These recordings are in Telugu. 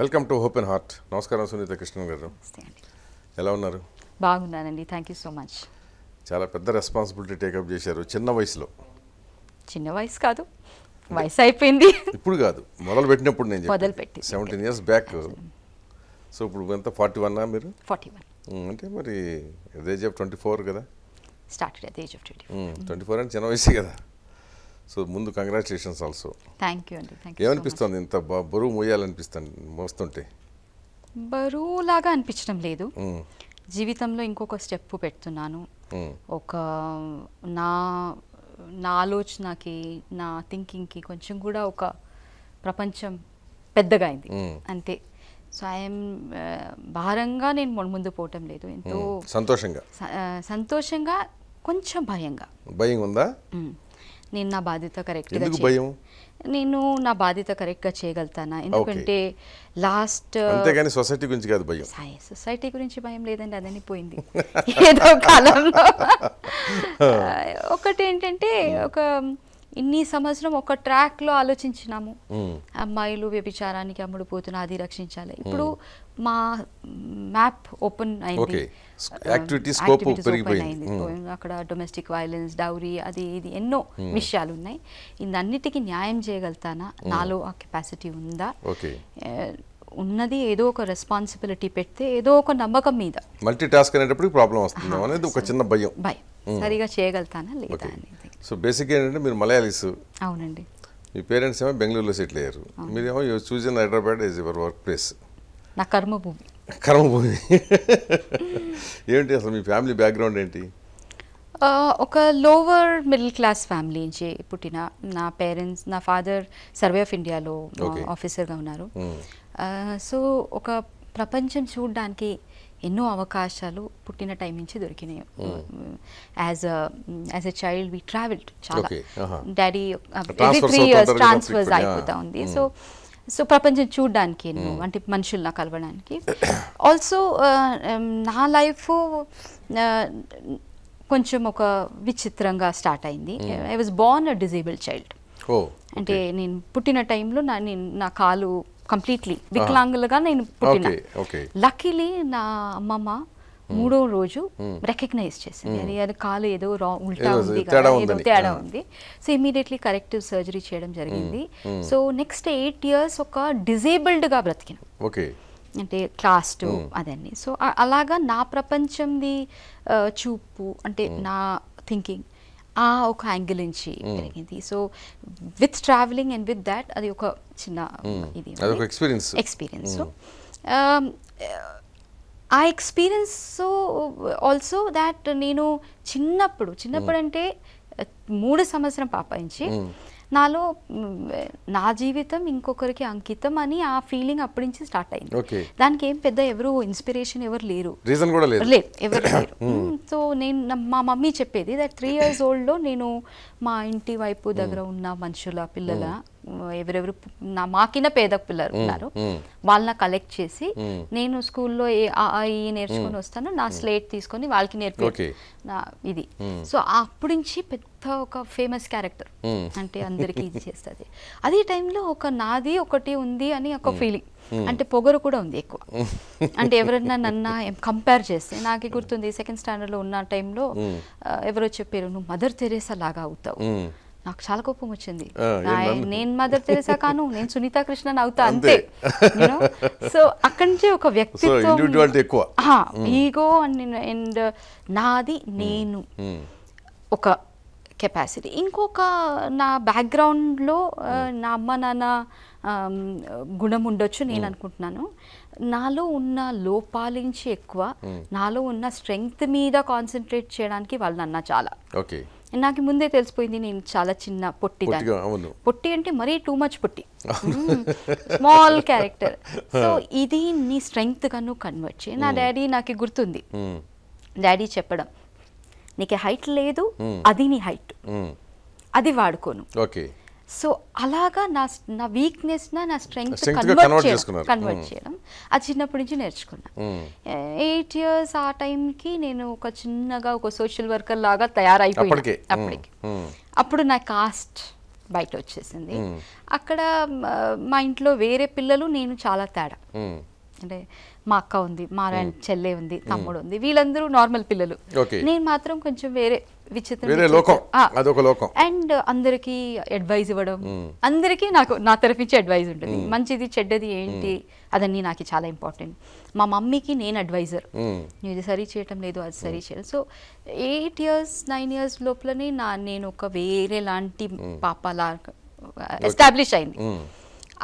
వెల్కమ్ టు ఓపెన్ హార్ట్ నమస్కారం సునీత కృష్ణన్ గారు ఎలా ఉన్నారు బాగున్నానండి థ్యాంక్ యూ సో మచ్ చాలా పెద్ద రెస్పాన్సిబిలిటీ టేకప్ చేశారు చిన్న వయసులో చిన్న వయసు కాదు వయసు అయిపోయింది ఇప్పుడు కాదు మొదలు పెట్టినప్పుడు నేను మొదలు పెట్టి సెవెంటీన్ ఇయర్స్ బ్యాక్ సో ఇప్పుడు ఎంత ఫార్టీ వన్ మీరు ఫార్టీ వన్ hmm, అంటే మరి ఏజ్ ఆఫ్ ట్వంటీ ఫోర్ కదా start age of twenty four అంటే చిన్న వయసు కదా సో ముందు కంగ్రాచులేషన్స్ ఆల్సో థ్యాంక్ యూ అండి థ్యాంక్ యూ ఏమనిపిస్తుంది ఇంత బరువు మోయాలనిపిస్తుంది మోస్తుంటే బరువు లాగా అనిపించడం లేదు జీవితంలో ఇంకొక స్టెప్ పెడుతున్నాను ఒక నా నా ఆలోచనకి నా థింకింగ్కి కొంచెం కూడా ఒక ప్రపంచం పెద్దగా అయింది అంతే సో ఐఎమ్ భారంగా నేను ముందు పోవటం లేదు ఎంతో సంతోషంగా సంతోషంగా కొంచెం భయంగా భయం ఉందా నేను నా బాధ్యత కరెక్ట్గా భయం నేను నా బాధ్యత కరెక్ట్గా చేయగలుగుతానా ఎందుకంటే లాస్ట్ అంతేగాని సొసైటీ గురించి కాదు భయం సొసైటీ గురించి భయం లేదండి అదని పోయింది ఏదో కాలంలో ఒకటి ఏంటంటే ఒక ఇన్ని సంవత్సరం ఒక ట్రాక్లో ఆలోచించినాము అమ్మాయిలు వ్యభిచారానికి అమ్ముడు పోతున్నా అది రక్షించాలి ఇప్పుడు మా మ్యాప్ ఓపెన్ అయింది యాక్టివిటీ స్కోప్ పెరిగిపోయింది అక్కడ డొమెస్టిక్ వైలెన్స్ డౌరీ అది ఇది ఎన్నో విషయాలు ఉన్నాయి ఇందన్నిటికీ న్యాయం చేయగలుగుతానా నాలో ఆ కెపాసిటీ ఉందా ఉన్నది ఏదో ఒక రెస్పాన్సిబిలిటీ పెడితే ఏదో ఒక నమ్మకం మీద మల్టీ టాస్క్ అనేటప్పుడు ప్రాబ్లం వస్తుంది అనేది ఒక చిన్న భయం భయం సరిగా చేయగలుగుతానా లేదా అనేది సో బేసిక్ ఏంటంటే మీరు మలయాళీస్ అవునండి మీ పేరెంట్స్ ఏమో బెంగళూరులో సెటిల్ అయ్యారు మీరేమో చూసిన Hyderabad is your work place నా కర్మభూమి కర్మభూమి ఏంటి అసలు మీ ఫ్యామిలీ బ్యాక్గ్రౌండ్ ఏంటి ఒక లోవర్ మిడిల్ క్లాస్ ఫ్యామిలీ నుంచి పుట్టిన నా పేరెంట్స్ నా ఫాదర్ సర్వే ఆఫ్ ఇండియాలో ఆఫీసర్గా ఉన్నారు సో ఒక ప్రపంచం చూడడానికి ఎన్నో అవకాశాలు పుట్టిన టైం నుంచి దొరికినాయి as as a child we travelled చాలా daddy every three years transfers అయిపోతా ఉంది సో సో ప్రపంచం చూడడానికి నువ్వు hmm. అంటే మనుషులను కలవడానికి ఆల్సో uh, um, నా లైఫ్ uh, కొంచెం ఒక విచిత్రంగా స్టార్ట్ అయింది I was born a disabled child అంటే నేను పుట్టిన టైంలో నా నేను నా కాలు కంప్లీట్లీ వికలాంగులుగా నేను పుట్టిన లక్కీలీ నా అమ్మమ్మ మూడో రోజు రికగ్నైజ్ చేసింది అది కాలు ఏదో రాంగ్ ఉల్టా ఉంది కదా ఏదో తేడా ఉంది సో ఇమీడియట్లీ కరెక్టివ్ సర్జరీ చేయడం జరిగింది సో నెక్స్ట్ ఎయిట్ ఇయర్స్ ఒక గా బ్రతికిన అంటే క్లాస్ టూ అదన్నీ సో అలాగా నా ప్రపంచంది చూపు అంటే నా థింకింగ్ ఆ ఒక యాంగిల్ నుంచి పెరిగింది so with travelling and with that అది ఒక చిన్న ఇది ఎక్స్పీరియన్స్ ఎక్స్పీరియన్స్ ఆ ఎక్స్పీరియన్స్ ఆల్సో దాట్ నేను చిన్నప్పుడు చిన్నప్పుడు అంటే మూడు సంవత్సరం పాపాయించి నాలో నా జీవితం ఇంకొకరికి అంకితం అని ఆ ఫీలింగ్ అప్పటి నుంచి స్టార్ట్ అయింది దానికి ఏం పెద్ద ఎవరు ఇన్స్పిరేషన్ ఎవరు లేరు రీజన్ కూడా లేదు ఎవరు లేరు సో నేను మా మమ్మీ చెప్పేది దట్ త్రీ ఇయర్స్ ఓల్డ్లో నేను మా ఇంటి వైపు దగ్గర ఉన్న మనుషుల పిల్లల ఎవరెవరు నా మాకిన పేద పిల్లలు ఉన్నారు వాళ్ళని కలెక్ట్ చేసి నేను స్కూల్లో నేర్చుకుని నేర్చుకొని వస్తాను నా స్లేట్ తీసుకొని వాళ్ళకి నేర్పి నా ఇది సో అప్పటి నుంచి పెద్ద ఒక ఫేమస్ క్యారెక్టర్ అంటే అందరికీ ఇది చేస్తుంది అదే టైంలో ఒక నాది ఒకటి ఉంది అని ఒక ఫీలింగ్ అంటే పొగరు కూడా ఉంది ఎక్కువ అంటే ఎవరన్నా నన్న కంపేర్ చేస్తే నాకు గుర్తుంది సెకండ్ స్టాండర్డ్ లో ఉన్న టైంలో ఎవరో చెప్పారు నువ్వు మదర్ తెరేసా లాగా అవుతావు నాకు చాలా కోపం వచ్చింది నేను మదర్ తెలుసా కాను నేను సునీత కృష్ణ అవుతా అంతే సో అక్కడి నుంచి ఒక వ్యక్తిత్వం ఈగో అండ్ అండ్ నాది hmm. నేను hmm. ఒక కెపాసిటీ ఇంకొక నా బ్యాక్గ్రౌండ్లో uh, hmm. నా అమ్మ నాన్న um, గుణం ఉండొచ్చు నేను అనుకుంటున్నాను నాలో ఉన్న లోపాల నుంచి ఎక్కువ నాలో ఉన్న స్ట్రెంగ్త్ మీద కాన్సన్ట్రేట్ చేయడానికి వాళ్ళు నన్న చాలా ఓకే నాకు ముందే తెలిసిపోయింది నేను చాలా చిన్న పొట్టి దాన్ని పొట్టి అంటే మరీ టూ మచ్ పొట్టి స్మాల్ క్యారెక్టర్ సో ఇది నీ స్ట్రెంగ్త్ గాను కన్వర్ట్ చే నా డాడీ నాకు గుర్తుంది డాడీ చెప్పడం నీకు హైట్ లేదు అది నీ హైట్ అది వాడుకోను ఓకే సో అలాగా నా నా వీక్నెస్ నా నా స్ట్రెంగ్త్ కన్వర్ట్ కన్వర్ట్ చేయడం అది చిన్నప్పటి నుంచి నేర్చుకున్నా ఎయిట్ hmm. ఇయర్స్ ఆ టైంకి నేను ఒక చిన్నగా ఒక సోషల్ వర్కర్ లాగా తయారైపోయాను అప్పటికి hmm. hmm. అప్పుడు నా కాస్ట్ బయట వచ్చేసింది అక్కడ మా ఇంట్లో వేరే పిల్లలు నేను చాలా తేడా అంటే మా అక్క ఉంది మా చెల్లె ఉంది తమ్ముడు ఉంది వీళ్ళందరూ నార్మల్ పిల్లలు నేను మాత్రం కొంచెం వేరే విచిత్రం అదొక లోకం అండ్ అందరికి అడ్వైజ్ ఇవ్వడం అందరికి నాకు నా తరఫు అడ్వైజ్ ఉంటుంది మంచిది చెడ్డది ఏంటి అదన్నీ నాకు చాలా ఇంపార్టెంట్ మా మమ్మీకి నేను అడ్వైజర్ నువ్వు ఇది సరి చేయటం లేదు అది సరి చేయడం so eight years nine years లోపలనే నా నేను ఒక వేరే లాంటి పాపలా ఎస్టాబ్లిష్ అయింది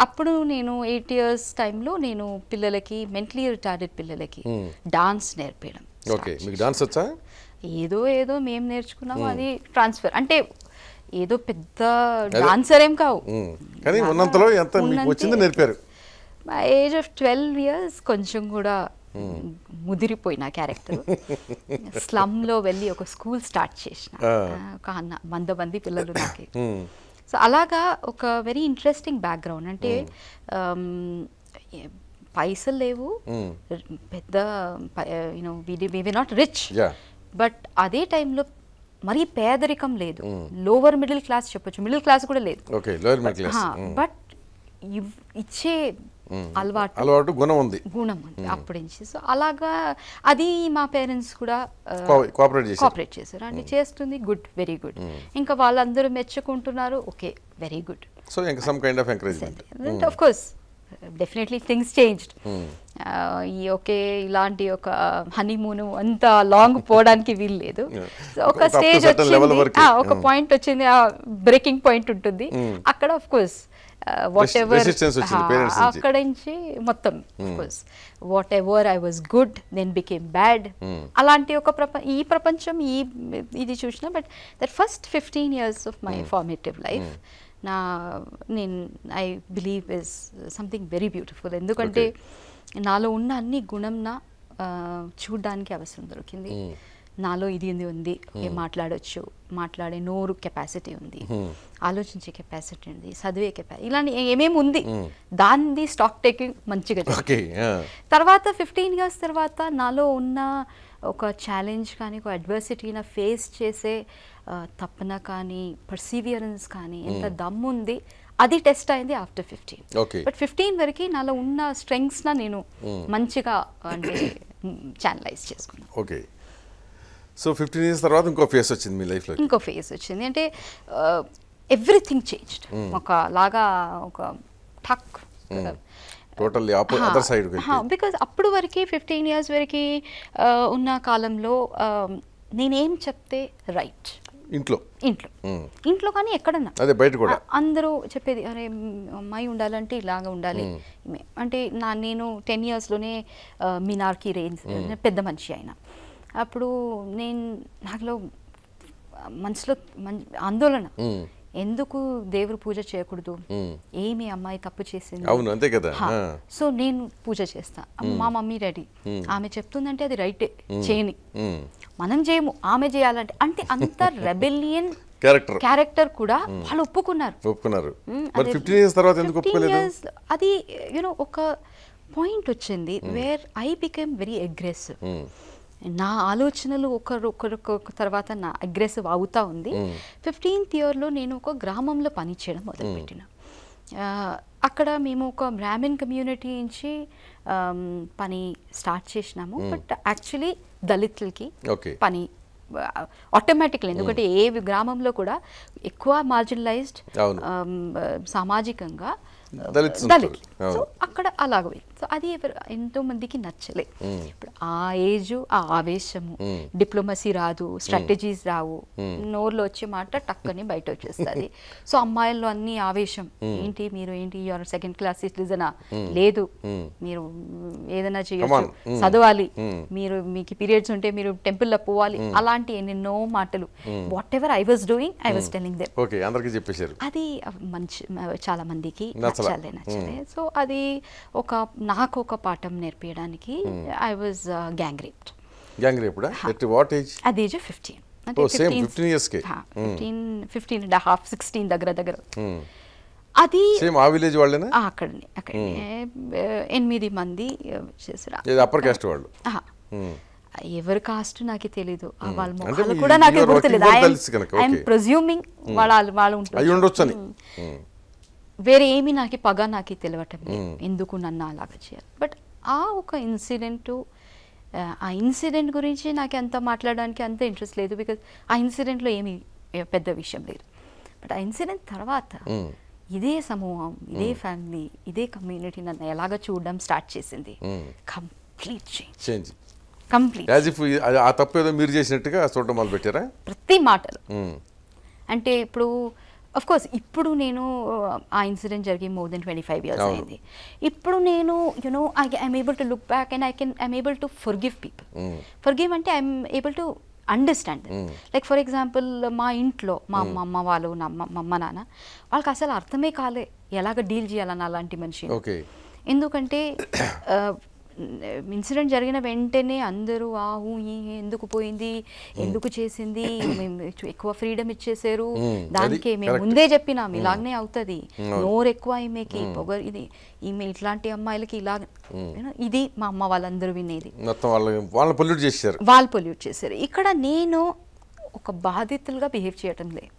అప్పుడు నేను ఎయిట్ ఇయర్స్ టైంలో నేను పిల్లలకి మెంటలీ రిటార్డెడ్ పిల్లలకి డాన్స్ నేర్పేయడం ఓకే మీకు డాన్స్ వచ్చా ఏదో ఏదో మేము నేర్చుకున్నాము అది ట్రాన్స్ఫర్ అంటే ఏదో పెద్ద డాన్సర్ ఏం కావు కానీ ఉన్నంతలో ఎంత నేర్పారు my age of twelve years కొంచెం కూడా ముదిరిపోయిన క్యారెక్టర్ స్లమ్ లో వెళ్ళి ఒక స్కూల్ స్టార్ట్ చేసిన ఒక అన్న వంద మంది పిల్లలు నాకు సో అలాగా ఒక వెరీ ఇంట్రెస్టింగ్ బ్యాక్గ్రౌండ్ అంటే పైసలు లేవు పెద్ద you know we we not rich but అదే టైంలో మరీ పేదరికం లేదు లోవర్ మిడిల్ క్లాస్ చెప్పొచ్చు మిడిల్ క్లాస్ కూడా లేదు బట్ ఇచ్చే అలవాటు అలవాటు గుణం ఉంది గుణం ఉంది అప్పటి నుంచి సో అలాగా అది మా పేరెంట్స్ కూడా కోఆపరేట్ చేశారు అండ్ చేస్తుంది గుడ్ వెరీ గుడ్ ఇంకా వాళ్ళందరూ మెచ్చుకుంటున్నారు ఓకే వెరీ గుడ్ సో ఇంకా some kind of encouragement of course definitely things changed ఈ ఒకే ఇలాంటి ఒక హనీమూన్ అంత లాంగ్ పోవడానికి వీలు లేదు ఒక స్టేజ్ వచ్చింది ఒక పాయింట్ వచ్చింది బ్రేకింగ్ పాయింట్ ఉంటుంది hmm. అక్కడ ఆఫ్ కోర్స్ వాట్ ఎవర్ అక్కడ నుంచి మొత్తం whatever I was good then became bad అలాంటి ఒక ప్రపంచ ఈ ప్రపంచం ఈ ఇది చూసిన but that first fifteen years of my formative life నా నేను I believe is something very beautiful ఎందుకంటే నాలో ఉన్న అన్ని గుణం చూడడానికి అవసరం దొరికింది నాలో ఇది ఇది ఉంది మాట్లాడొచ్చు మాట్లాడే నోరు కెపాసిటీ ఉంది ఆలోచించే కెపాసిటీ ఉంది చదివే కెపాసిటీ ఇలా ఏమేమి ఉంది దాన్ని స్టాక్ టేకింగ్ మంచిగా తర్వాత ఫిఫ్టీన్ ఇయర్స్ తర్వాత నాలో ఉన్న ఒక ఛాలెంజ్ కానీ ఒక అడ్వర్సిటీని ఫేస్ చేసే తప్పన కానీ పర్సీవియరెన్స్ కానీ ఎంత దమ్ముంది ఉంది అది టెస్ట్ అయింది ఆఫ్టర్ ఫిఫ్టీన్ బట్ ఫిఫ్టీన్ వరకు నాలో ఉన్న స్ట్రెంగ్స్ నేను hmm. మంచిగా అంటే ఛానలైజ్ చేసుకున్నాను ఓకే సో ఫిఫ్టీన్ ఇయర్స్ తర్వాత ఇంకో ఫేస్ వచ్చింది మీ లైఫ్లో ఇంకో ఫేస్ వచ్చింది అంటే ఎవ్రీథింగ్ చేంజ్డ్ hmm. ఒక లాగా ఒక టక్ టోటల్లీ అదర్ సైడ్ బికాజ్ అప్పుడు వరకు ఫిఫ్టీన్ ఇయర్స్ వరకు ఉన్న కాలంలో నేనేం చెప్తే రైట్ ఇంట్లో ఇంట్లో ఇంట్లో కానీ ఎక్కడన్నా అదే బయట కూడా అందరూ చెప్పేది అరే అమ్మాయి ఉండాలంటే ఇలాగ ఉండాలి అంటే నా నేను టెన్ ఇయర్స్లోనే మినార్కి రేంజ్ పెద్ద మనిషి ఆయన అప్పుడు నేను నాకులో మనసులో మన్ ఆందోళన ఎందుకు దేవుడు పూజ చేయకూడదు ఏమి అమ్మాయి తప్పు చేసింది అవును అంతే కదా సో నేను పూజ చేస్తా మా మమ్మీ రెడీ ఆమె చెప్తుందంటే అది రైటే చేయని మనం చేయము ఆమె చేయాలంటే అంటే అంత రెబెలియన్ క్యారెక్టర్ క్యారెక్టర్ కూడా వాళ్ళు ఒప్పుకున్నారు ఒప్పుకున్నారు ఫిఫ్టీన్ ఇయర్స్ తర్వాత ఎందుకు ఒప్పుకోలేదు అది యూనో ఒక పాయింట్ వచ్చింది where I became very aggressive నా ఆలోచనలు ఒకరు ఒకరికొక తర్వాత నా అగ్రెసివ్ అవుతా ఉంది ఫిఫ్టీన్త్ ఇయర్లో నేను ఒక గ్రామంలో పనిచేయడం మొదలుపెట్టిన అక్కడ మేము ఒక బ్రాహ్మిన్ కమ్యూనిటీ నుంచి పని స్టార్ట్ చేసినాము బట్ యాక్చువల్లీ దళితులకి పని ఆటోమేటిక్లీ ఎందుకంటే ఏ గ్రామంలో కూడా ఎక్కువ మార్జినలైజ్డ్ సామాజికంగా దళిత్ సో అక్కడ అలాగే సో అది ఎంతో మందికి నచ్చలే ఇప్పుడు ఆ ఏజ్ ఆ ఆవేశము డిప్లొమసీ రాదు స్ట్రాటజీస్ రావు నోర్లో వచ్చే మాట టక్కని బయట వచ్చేస్తుంది సో అమ్మాయిల్లో అన్ని ఆవేశం ఏంటి మీరు ఏంటి సెకండ్ క్లాస్ సిటిజనా లేదు మీరు ఏదైనా చేయొచ్చు చదవాలి మీరు మీకు పీరియడ్స్ ఉంటే మీరు టెంపుల్లో పోవాలి అలాంటి ఎన్నెన్నో మాటలు whatever I was doing I was telling them okay చెప్పేశారు అది మంచి చాలా మందికి నచ్చలే నచ్చలే సో అది ఒక నాకు ఒక పాఠం నేర్పించడానికి I was gang raped gang raped at what age at age 15 అంటే 15 15 ఇయర్స్ కే 15 15 అండ్ హాఫ్ 16 దగ్గర దగ్గర hmm. అది సేమ్ ఆ విలేజ్ వాళ్ళేనా అక్కడనే అక్కడనే hmm. ఎనిమిది మంది చేసారు అప్పర్ కాస్ట్ వాళ్ళు hmm. ఎవరి కాస్ట్ నాకు తెలీదు వాళ్ళ ముఖాలు కూడా నాకు గుర్తులేదు ఐఎమ్ ప్రెజ్యూమింగ్ వాళ్ళు వాళ్ళు ఉంటారు వేరే ఏమీ నాకు పగ నాకు తెలియటం ఎందుకు నన్ను అలాగా చేయాలి బట్ ఆ ఒక ఇన్సిడెంట్ ఆ ఇన్సిడెంట్ గురించి నాకు అంత మాట్లాడడానికి అంత ఇంట్రెస్ట్ లేదు బికాజ్ ఆ ఇన్సిడెంట్లో ఏమి పెద్ద విషయం లేదు బట్ ఆ ఇన్సిడెంట్ తర్వాత ఇదే సమూహం ఇదే ఫ్యామిలీ ఇదే కమ్యూనిటీ నన్ను ఎలాగ చూడడం స్టార్ట్ చేసింది కంప్లీట్ చేంజ్ కంప్లీట్ ఇఫ్ ఆ మీరు చేసినట్టుగా చూడడం మొదలు పెట్టారా ప్రతి మాటలు అంటే ఇప్పుడు అఫ్ కోర్స్ ఇప్పుడు నేను ఆ ఇన్సిడెంట్ జరిగి more than twenty five years అయింది ఇప్పుడు నేను you know I I'm able to look back and I can I'm able to forgive people forgive అంటే I'm able to understand like for example మా ఇంట్లో మా అమ్మ hmm. అమ్మ వాళ్ళు నా మా అమ్మ నాన్న వాళ్ళకి అసలు అర్థమే కాలే ఎలాగ డీల్ చేయాలని అలాంటి మనిషి ఎందుకంటే ఇన్సిడెంట్ జరిగిన వెంటనే అందరూ ఆహు ఎందుకు పోయింది ఎందుకు చేసింది మేము ఎక్కువ ఫ్రీడమ్ ఇచ్చేసారు దానికి మేము ముందే చెప్పినాం ఇలాగనే అవుతుంది నోరు ఎక్కువ ఈమెకి పొగరు ఇది ఈమె ఇట్లాంటి అమ్మాయిలకి ఇలా ఇది మా అమ్మ వాళ్ళందరూ వినేది వాళ్ళు పొల్యూట్ చేశారు వాళ్ళు పొల్యూట్ చేశారు ఇక్కడ నేను ఒక బాధితులుగా బిహేవ్ చేయటం లేదు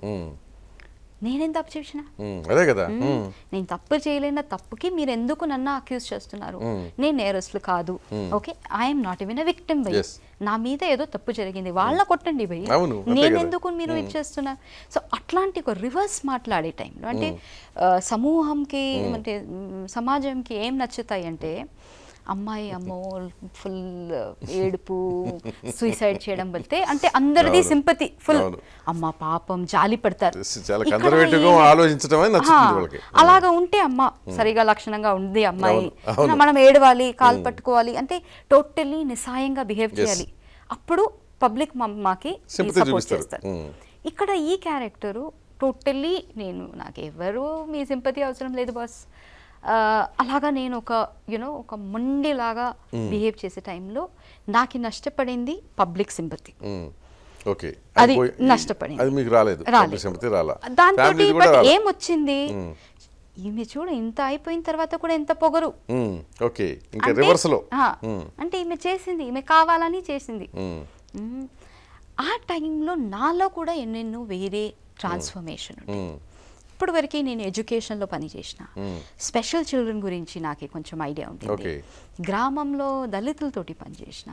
నేనేం తప్పు చేసిన అదే కదా నేను తప్పు చేయలేన తప్పుకి మీరు ఎందుకు నన్ను అక్యూజ్ చేస్తున్నారు నేను నేరస్లు కాదు okay I'm not even victim by నా మీద ఏదో తప్పు జరిగింది వాళ్ళ కొట్టండి బై నేనెందుకు మీరు ఇచ్చేస్తున్నారు సో అట్లాంటి ఒక రివర్స్ మాట్లాడే టైంలో అంటే సమూహంకి అంటే సమాజంకి ఏం నచ్చుతాయి అంటే అమ్మాయి అమ్మో ఫుల్ ఏడుపు సూసైడ్ చేయడం వెళ్తే అంటే అందరిది సింపతి ఫుల్ అమ్మ పాపం జాలి పడతారు అలాగా ఉంటే అమ్మ సరిగా లక్షణంగా ఉంది అమ్మాయి మనం ఏడవాలి కాలు పట్టుకోవాలి అంటే టోటల్లీ నిస్సాయంగా బిహేవ్ చేయాలి అప్పుడు పబ్లిక్ మాకి సపోర్ట్ చేస్తారు ఇక్కడ ఈ క్యారెక్టరు టోటల్లీ నేను నాకు ఎవరు మీ సింపతి అవసరం లేదు బాస్ అలాగా నేను ఒక యునో ఒక మండిలాగా బిహేవ్ చేసే టైంలో నాకు నష్టపడింది పబ్లిక్ సింపతి అది నష్టపడింది దాంతో ఏమొచ్చింది ఈమె చూడు ఇంత అయిపోయిన తర్వాత కూడా ఎంత పొగరు అంటే ఈమె చేసింది ఈమె కావాలని చేసింది ఆ టైంలో నాలో కూడా ఎన్నెన్నో వేరే ట్రాన్స్ఫర్మేషన్ ఉంటుంది అప్పటి వరకు నేను ఎడ్యుకేషన్లో పనిచేసిన స్పెషల్ చిల్డ్రన్ గురించి నాకు కొంచెం ఐడియా ఉంది గ్రామంలో దళితులతోటి పనిచేసిన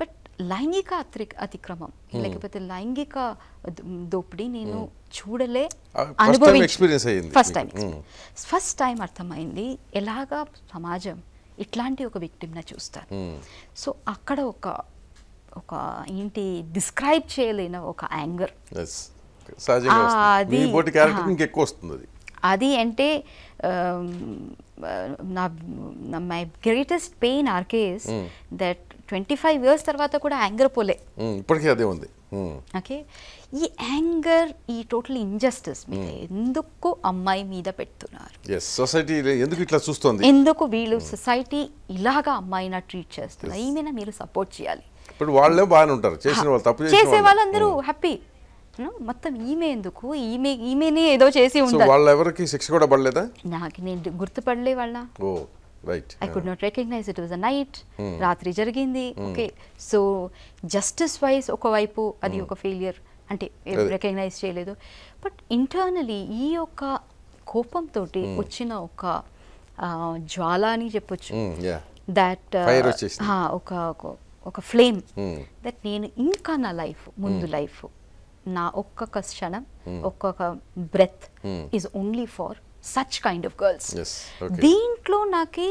బట్ లైంగిక అత్రి అతిక్రమం లేకపోతే లైంగిక దోపిడీ నేను చూడలే అనుభవించి ఫస్ట్ టైం ఫస్ట్ టైం అర్థమైంది ఎలాగా సమాజం ఇట్లాంటి ఒక విక్టిమ్న చూస్తారు సో అక్కడ ఒక ఒక ఏంటి డిస్క్రైబ్ చేయలేని ఒక యాంగర్ వస్తుంది అది అది అంటే నా మై గ్రేటెస్ట్ పెయిన్ ఆర్కే దట్ ట్వంటీ ఫైవ్ ఇయర్స్ తర్వాత కూడా యాంగర్ పోలే ఇప్పటికీ అదే ఉంది ఓకే ఈ యాంగర్ ఈ టోటల్ ఇంజస్టిస్ మీద ఎందుకు అమ్మాయి మీద పెడుతున్నారు సొసైటీ ఎందుకు చూస్తుంది ఎందుకు వీళ్ళు సొసైటీ ఇలాగా అమ్మాయిని ట్రీట్ చేస్తున్నారు ఈమెన మీరు సపోర్ట్ చేయాలి ఇప్పుడు వాళ్ళే బాగానే ఉంటారు చేసిన వాళ్ళు తప్పు చేసే వాళ్ళందరూ హ్యాపీ మొత్తం ఈమె ఎందుకు ఈమె ఈమెనే ఏదో చేసి ఉంటారు వాళ్ళు ఎవరికి శిక్ష కూడా పడలేదా నాకు నేను గుర్తుపడలే వాళ్ళ I could not recognise it was a night రాత్రి జరిగింది ఓకే సో జస్టిస్ వైజ్ ఒకవైపు అది hmm. ఒక ఫెయిలియర్ అంటే రికగ్నైజ్ చేయలేదు బట్ ఇంటర్నలీ ఈ యొక్క కోపంతో hmm. వచ్చిన ఒక జ్వాల అని చెప్పొచ్చు hmm, uh, దట్ ఒక ఒక ఫ్లేమ్ దట్ నేను ఇంకా నా లైఫ్ ముందు లైఫ్ నా ఒక్కొక్క క్షణం ఒక్కొక్క breath is only for such kind of girls దీంట్లో నాకు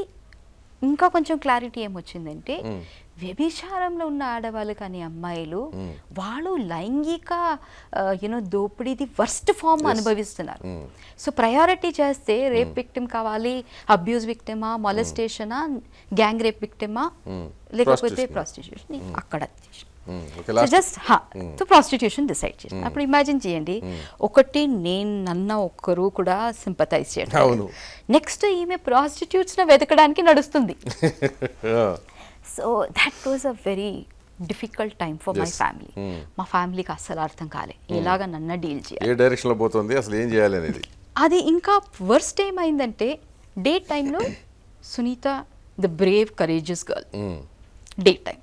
ఇంకా కొంచెం క్లారిటీ ఏమొచ్చిందంటే hmm. వ్యభిచారంలో ఉన్న ఆడవాళ్ళు కానీ అమ్మాయిలు hmm. వాళ్ళు లైంగిక యూనో దోపిడీది వర్స్ట్ ఫామ్ అనుభవిస్తున్నారు సో hmm. ప్రయారిటీ చేస్తే రేప్ విక్టిమ్ కావాలి అబ్యూజ్ విక్టిమా మొలస్టేషనా గ్యాంగ్ రేప్ విక్టిమా లేకపోతే ప్రాస్టిట్యూషన్ అక్కడ జస్ట్ హా సో ప్రాస్టిట్యూషన్ డిసైడ్ చేసి అప్పుడు ఇమాజిన్ చేయండి hmm. ఒకటి నేను నన్న ఒక్కరు కూడా సింపతైజ్ చేయండి నెక్స్ట్ ఈమె ప్రాస్టిట్యూట్స్ వెతకడానికి నడుస్తుంది so that was a very difficult time for my family మా ఫ్యామిలీకి అస్సలు అర్థం కాలే ఇలాగా hmm. నన్న డీల్ చేయాలి అసలు ఏం చేయాలి అనేది అది ఇంకా వర్స్ట్ టైం అయిందంటే డే టైంలో Sunita the brave courageous girl day time